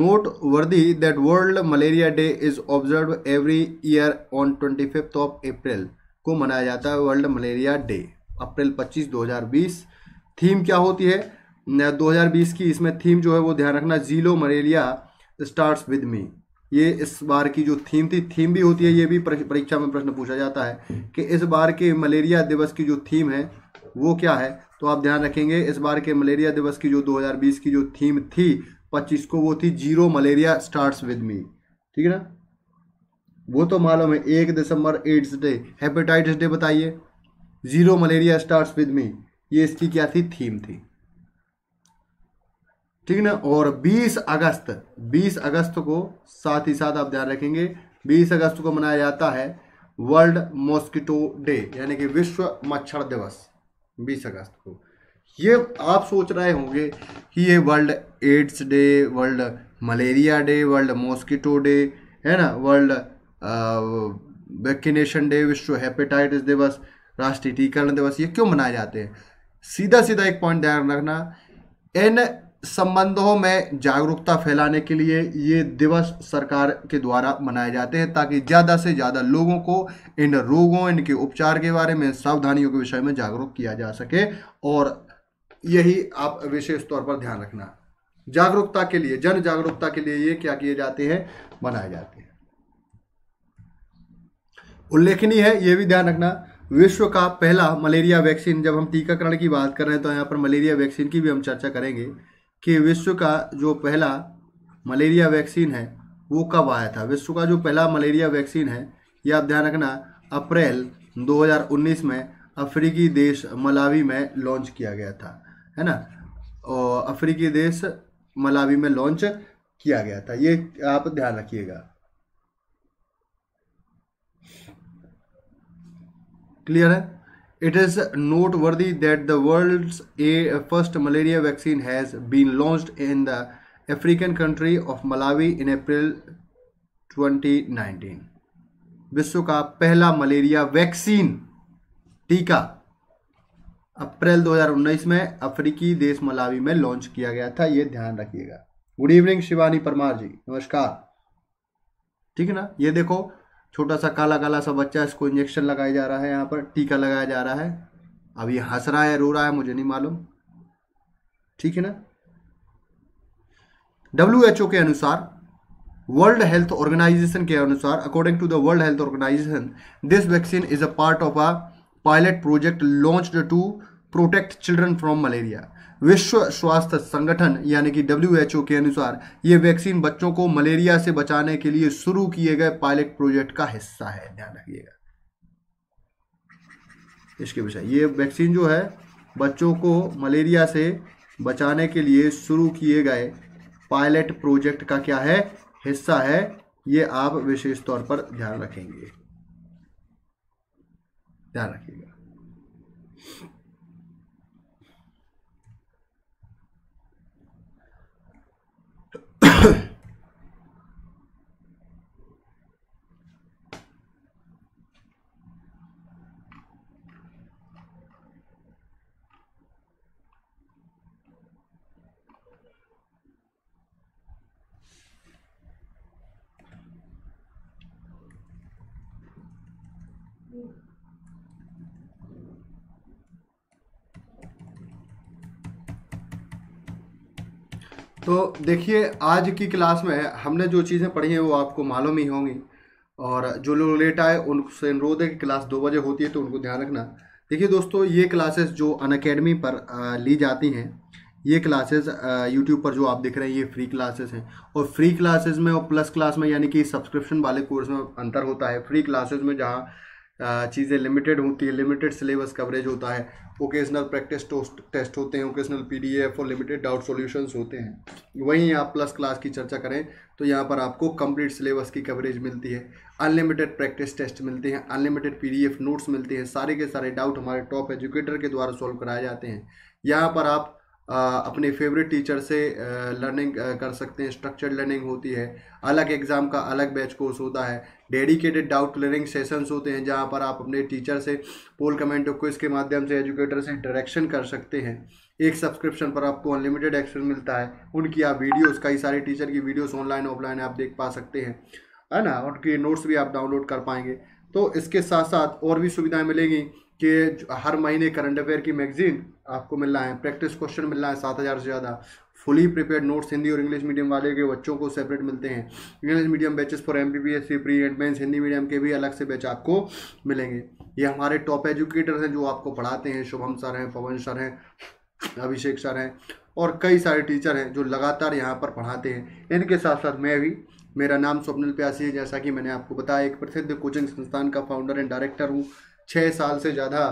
noteworthy that world malaria day is observe every year on twenty fifth of April को मनाया जाता है world malaria day April 25 2020 theme क्या होती है 2020 की इसमें थीम जो है वो ध्यान रखना zero malaria starts with me ये इस बार की जो थीम थी थीम भी होती है ये भी परीक्षा में प्रश्न पूछा जाता है कि इस बार के मलेरिया दिवस की जो थीम है वो क्या है तो आप ध्यान रखेंगे इस बार के मलेरिया दिवस की जो 2020 की जो थीम थी 25 को वो थी zero malaria starts with me ठीक है ना वो तो मालूम है एक दिसंबर एड्स डे हेपेटाइटिस डे बताइए zero malaria start with me ये इसकी क्या थी थीम थी ठीक ना और 20 अगस्त 20 अगस्त को साथ ही साथ आप ध्यान रखेंगे 20 अगस्त को मनाया जाता है वर्ल्ड मॉस्किटो डे यानी कि विश्व मच्छर दिवस 20 अगस्त को ये आप सोच रहे होंगे कि ये world AIDS day world malaria day world mosquito day है ना वर्ल्ड वैक्सीनेशन डे विश्व हेपेटाइटिस दिवस राष्ट्रीय टीकाकरण दिवस ये क्यों मनाए जाते हैं सीधा सीधा एक पॉइंट ध्यान रखना एन संबंधों में जागरूकता फैलाने के लिए ये दिवस सरकार के द्वारा मनाए जाते हैं ताकि ज़्यादा से ज़्यादा लोगों को इन रोगों इनके उपचार के बारे में सावधानियों के विषय में जागरूक किया जा सके और यही आप विशेष तौर पर ध्यान रखना जागरूकता के लिए जन जागरूकता के लिए ये क्या किए जाते हैं मनाए जाते हैं उल्लेखनीय है ये भी ध्यान रखना विश्व का पहला मलेरिया वैक्सीन जब हम टीकाकरण की बात कर रहे हैं तो यहाँ पर मलेरिया वैक्सीन की भी हम चर्चा करेंगे कि विश्व का जो पहला मलेरिया वैक्सीन है वो कब आया था विश्व का जो पहला मलेरिया वैक्सीन है यह आप ध्यान रखना अप्रैल 2019 में अफ्रीकी देश मलावी में लॉन्च किया गया था है ना और अफ्रीकी देश मलावी में लॉन्च किया गया था ये आप ध्यान रखिएगा क्लियर है It is noteworthy that the world's a first malaria vaccine has been launched in the African country of Malawi in April 2019. विश्व का पहला मलेरिया वैक्सीन टीका अप्रैल 2019 में अफ्रीकी देश मलावी में लॉन्च किया गया था ये ध्यान रखिएगा गुड इवनिंग शिवानी परमार जी नमस्कार ठीक है ना ये देखो छोटा सा काला काला सा बच्चा इसको इंजेक्शन लगाया जा रहा है यहाँ पर टीका लगाया जा रहा है अब ये हंस रहा है रो रहा है मुझे नहीं मालूम ठीक है ना डब्ल्यू एच ओ के अनुसार वर्ल्ड हेल्थ ऑर्गेनाइजेशन के अनुसार according to the world health organization this vaccine is a part of a pilot project launch to protect children from malaria विश्व स्वास्थ्य संगठन यानी कि डब्ल्यू के अनुसार ये वैक्सीन बच्चों को मलेरिया से बचाने के लिए शुरू किए गए पायलट प्रोजेक्ट का हिस्सा है ध्यान रखिएगा इसके विषय ये वैक्सीन जो है बच्चों को मलेरिया से बचाने के लिए शुरू किए गए पायलट प्रोजेक्ट का क्या है हिस्सा है ये आप विशेष तौर पर ध्यान रखेंगे ध्यान रखिएगा तो देखिए आज की क्लास में हमने जो चीज़ें पढ़ी हैं वो आपको मालूम ही होंगी और जो लोग लेट आए उनसे अनुरोध है कि क्लास दो बजे होती है तो उनको ध्यान रखना देखिए दोस्तों ये क्लासेस जो अन अकेडमी पर ली जाती हैं ये क्लासेस यूट्यूब पर जो आप देख रहे हैं ये फ्री क्लासेस हैं और फ्री क्लासेस में और प्लस क्लास में यानी कि सब्सक्रिप्शन वाले कोर्स में अंतर होता है फ्री क्लासेस में जहाँ चीज़ें लिमिटेड होती है लिमिटेड सिलेबस कवरेज होता है ओकेजनल प्रैक्टिस टेस्ट होते हैं ओकेजनल एफ और लिमिटेड डाउट सॉल्यूशंस होते हैं वहीं आप प्लस क्लास की चर्चा करें तो यहाँ पर आपको कंप्लीट सिलेबस की कवरेज मिलती है अनलिमिटेड प्रैक्टिस टेस्ट मिलते हैं अनलिमिटेड एफ नोट्स मिलते हैं सारे के सारे डाउट हमारे टॉप एजुकेटर के द्वारा सॉल्व कराए जाते हैं यहाँ पर आप अपने फेवरेट टीचर से लर्निंग कर सकते हैं स्ट्रक्चर्ड लर्निंग होती है अलग एग्ज़ाम का अलग बैच कोर्स होता है डेडिकेटेड डाउट क्लियरिंग सेशंस होते हैं जहां पर आप अपने टीचर से पोल कमेंट और क्विज के माध्यम से एजुकेटर से इंटरेक्शन कर सकते हैं एक सब्सक्रिप्शन पर आपको अनलिमिटेड एक्सेस मिलता है उनकी आप वीडियोज़ कई सारे टीचर की वीडियोज ऑनलाइन ऑफलाइन आप देख पा सकते हैं है ना उनके नोट्स भी आप डाउनलोड कर पाएंगे तो इसके साथ साथ और भी सुविधाएं मिलेंगी कि हर महीने करंट अफेयर की मैगजीन आपको मिलना है प्रैक्टिस क्वेश्चन मिलना है सात हज़ार से ज़्यादा फुली प्रिपेयर नोट्स हिंदी और इंग्लिश मीडियम वाले के बच्चों को सेपरेट मिलते हैं English medium batches for M B B S C pre एडमेंस हिंदी मीडियम के भी अलग से बैच आपको मिलेंगे ये हमारे टॉप एजुकेटर्स हैं जो आपको पढ़ाते हैं शुभम सर हैं पवन सर हैं अभिषेक सर हैं और कई सारे टीचर हैं जो लगातार यहाँ पर पढ़ाते हैं इनके साथ साथ मैं भी मेरा नाम स्वप्निल प्यासी है जैसा कि मैंने आपको बताया एक प्रसिद्ध कोचिंग संस्थान का फाउंडर एंड डायरेक्टर हूँ छः साल से ज़्यादा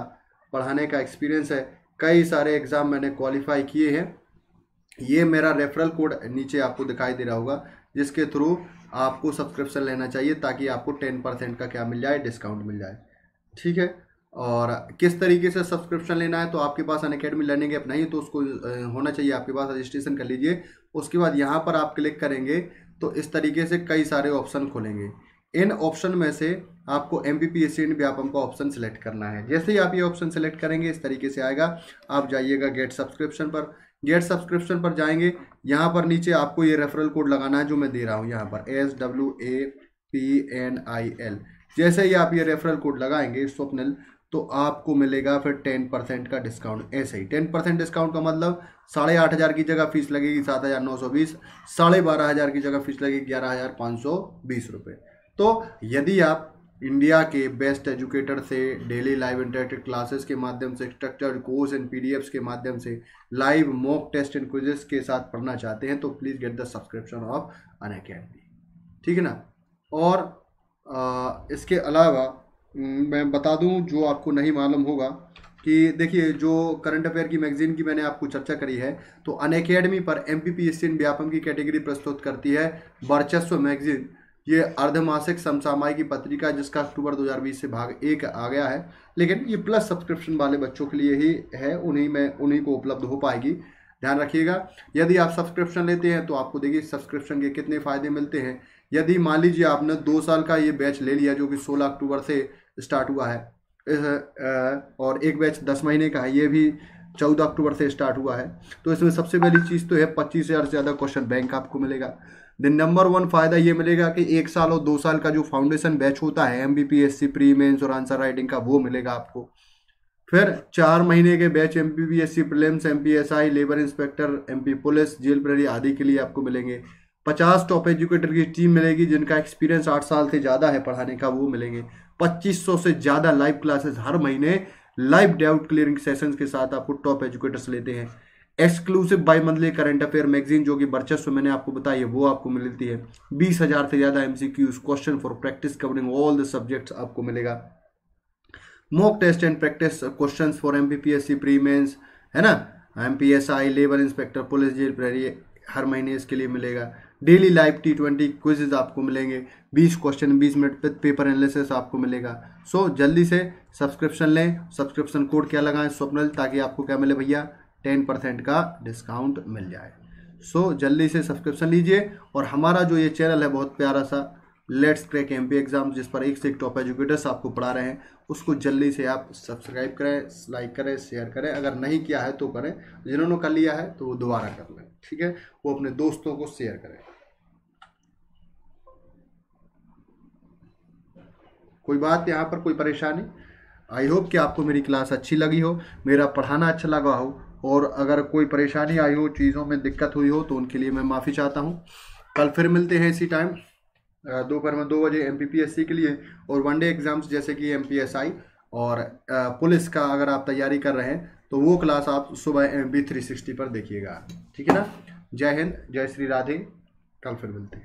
पढ़ाने का एक्सपीरियंस है कई सारे एग्ज़ाम मैंने क्वालिफाई किए हैं ये मेरा रेफरल कोड नीचे आपको दिखाई दे रहा होगा जिसके थ्रू आपको सब्सक्रिप्शन लेना चाहिए ताकि आपको टेन परसेंट का क्या मिल जाए डिस्काउंट मिल जाए ठीक है और किस तरीके से सब्सक्रिप्शन लेना है तो आपके पास अन अकेडमी लर्निंग ऐप नहीं तो उसको होना चाहिए आपके पास रजिस्ट्रेशन कर लीजिए उसके बाद यहाँ पर आप क्लिक करेंगे तो इस तरीके से कई सारे ऑप्शन खोलेंगे इन ऑप्शन में से आपको M P P S C Vyapam का ऑप्शन सेलेक्ट करना है जैसे ही आप ये ऑप्शन सेलेक्ट करेंगे इस तरीके से आएगा आप जाइएगा गेट सब्सक्रिप्शन पर गेट सब्सक्रिप्शन पर जाएंगे यहाँ पर नीचे आपको ये रेफरल कोड लगाना है जो मैं दे रहा हूँ यहाँ पर S W A P N I L जैसे ही आप ये रेफरल कोड लगाएंगे स्वप्निल तो आपको मिलेगा फिर टेन परसेंट का डिस्काउंट ऐसे ही टेन परसेंट डिस्काउंट का मतलब साढ़े आठ हज़ार की जगह फीस लगेगी सात हज़ार नौ सौ बीस साढ़े बारह हज़ार की जगह फीस लगेगी ग्यारह हज़ार पाँच सौ बीस रुपये तो यदि आप इंडिया के बेस्ट एजुकेटर से डेली लाइव इंटरेक्टिव क्लासेस के माध्यम से स्ट्रक्चर्ड कोर्स एंड पीडीएफ्स के माध्यम से live mock test and quizzes के साथ पढ़ना चाहते हैं तो please get the subscription of Unacademy ठीक है ना और आ, इसके अलावा मैं बता दूं जो आपको नहीं मालूम होगा कि देखिए जो करंट अफेयर की मैगजीन की मैंने आपको चर्चा करी है तो अन पर एम पी पी व्यापम की कैटेगरी प्रस्तुत करती है वर्चस्व मैगजीन ये अर्धमासिक की पत्रिका जिसका अक्टूबर 2020 से भाग एक आ गया है लेकिन ये प्लस सब्सक्रिप्शन वाले बच्चों के लिए ही है उन्हीं में उन्हीं को उपलब्ध हो पाएगी ध्यान रखिएगा यदि आप सब्सक्रिप्शन लेते हैं तो आपको देखिए सब्सक्रिप्शन के कितने फ़ायदे मिलते हैं यदि मान लीजिए आपने दो साल का ये बैच ले लिया जो कि सोलह अक्टूबर से स्टार्ट हुआ है और एक बैच दस महीने का है ये भी चौदह अक्टूबर से स्टार्ट हुआ है तो इसमें सबसे पहली चीज़ तो है पच्चीस हज़ार से ज़्यादा क्वेश्चन बैंक आपको मिलेगा देन नंबर वन फायदा ये मिलेगा कि एक साल और दो साल का जो फाउंडेशन बैच होता है M B P S C pre mains और आंसर राइटिंग का वो मिलेगा आपको फिर चार महीने के batch M P B S C M P S I labour inspector M P police जेल प्रहरी आदि के लिए आपको मिलेंगे पचास टॉप एजुकेटर की टीम मिलेगी जिनका एक्सपीरियंस आठ साल से ज़्यादा है पढ़ाने का वो मिलेंगे पच्चीस सौ से ज़्यादा लाइव क्लासेस हर महीने लाइव डाउट क्लियरिंग सेशंस के साथ आपको टॉप एजुकेटर्स लेते हैं exclusive bimonthly current affair magazine जो कि वर्चस्व मैंने आपको बताई है वो आपको मिलती है बीस हजार से ज्यादा MCQs question for practice covering all the subjects आपको मिलेगा mock test and practice question for M B P S pre mains है ना M P S I labour inspector police जेल प्रेरी हर महीने इसके लिए मिलेगा daily live T twenty quizzes आपको मिलेंगे बीस क्वेश्चन बीस मिनट पे पेपर एनालिसिस आपको मिलेगा सो so, जल्दी से सब्सक्रिप्शन लें सब्सक्रिप्शन कोड क्या लगाएं स्वप्नल ताकि आपको क्या मिले भैया टेन परसेंट का डिस्काउंट मिल जाए सो so, जल्दी से सब्सक्रिप्शन लीजिए और हमारा जो ये चैनल है बहुत प्यारा सा let's crack M P exam जिस पर एक से एक टॉप एजुकेटर्स आपको पढ़ा रहे हैं उसको जल्दी से आप सब्सक्राइब करें लाइक करें शेयर करें अगर नहीं किया है तो करें जिन्होंने कर लिया है तो वो दोबारा कर लें ठीक है वो अपने दोस्तों को शेयर करें कोई बात यहाँ पर कोई परेशानी आई होप कि आपको मेरी क्लास अच्छी लगी हो मेरा पढ़ाना अच्छा लगा हो और अगर कोई परेशानी आई हो चीज़ों में दिक्कत हुई हो तो उनके लिए मैं माफ़ी चाहता हूँ कल फिर मिलते हैं इसी टाइम दोपहर में दो बजे एम के लिए और वनडे एग्ज़ाम्स जैसे कि एम और पुलिस का अगर आप तैयारी कर रहे हैं तो वो क्लास आप सुबह एम बी पर देखिएगा ठीक है ना जय हिंद जय श्री राधे कल फिर मिलते हैं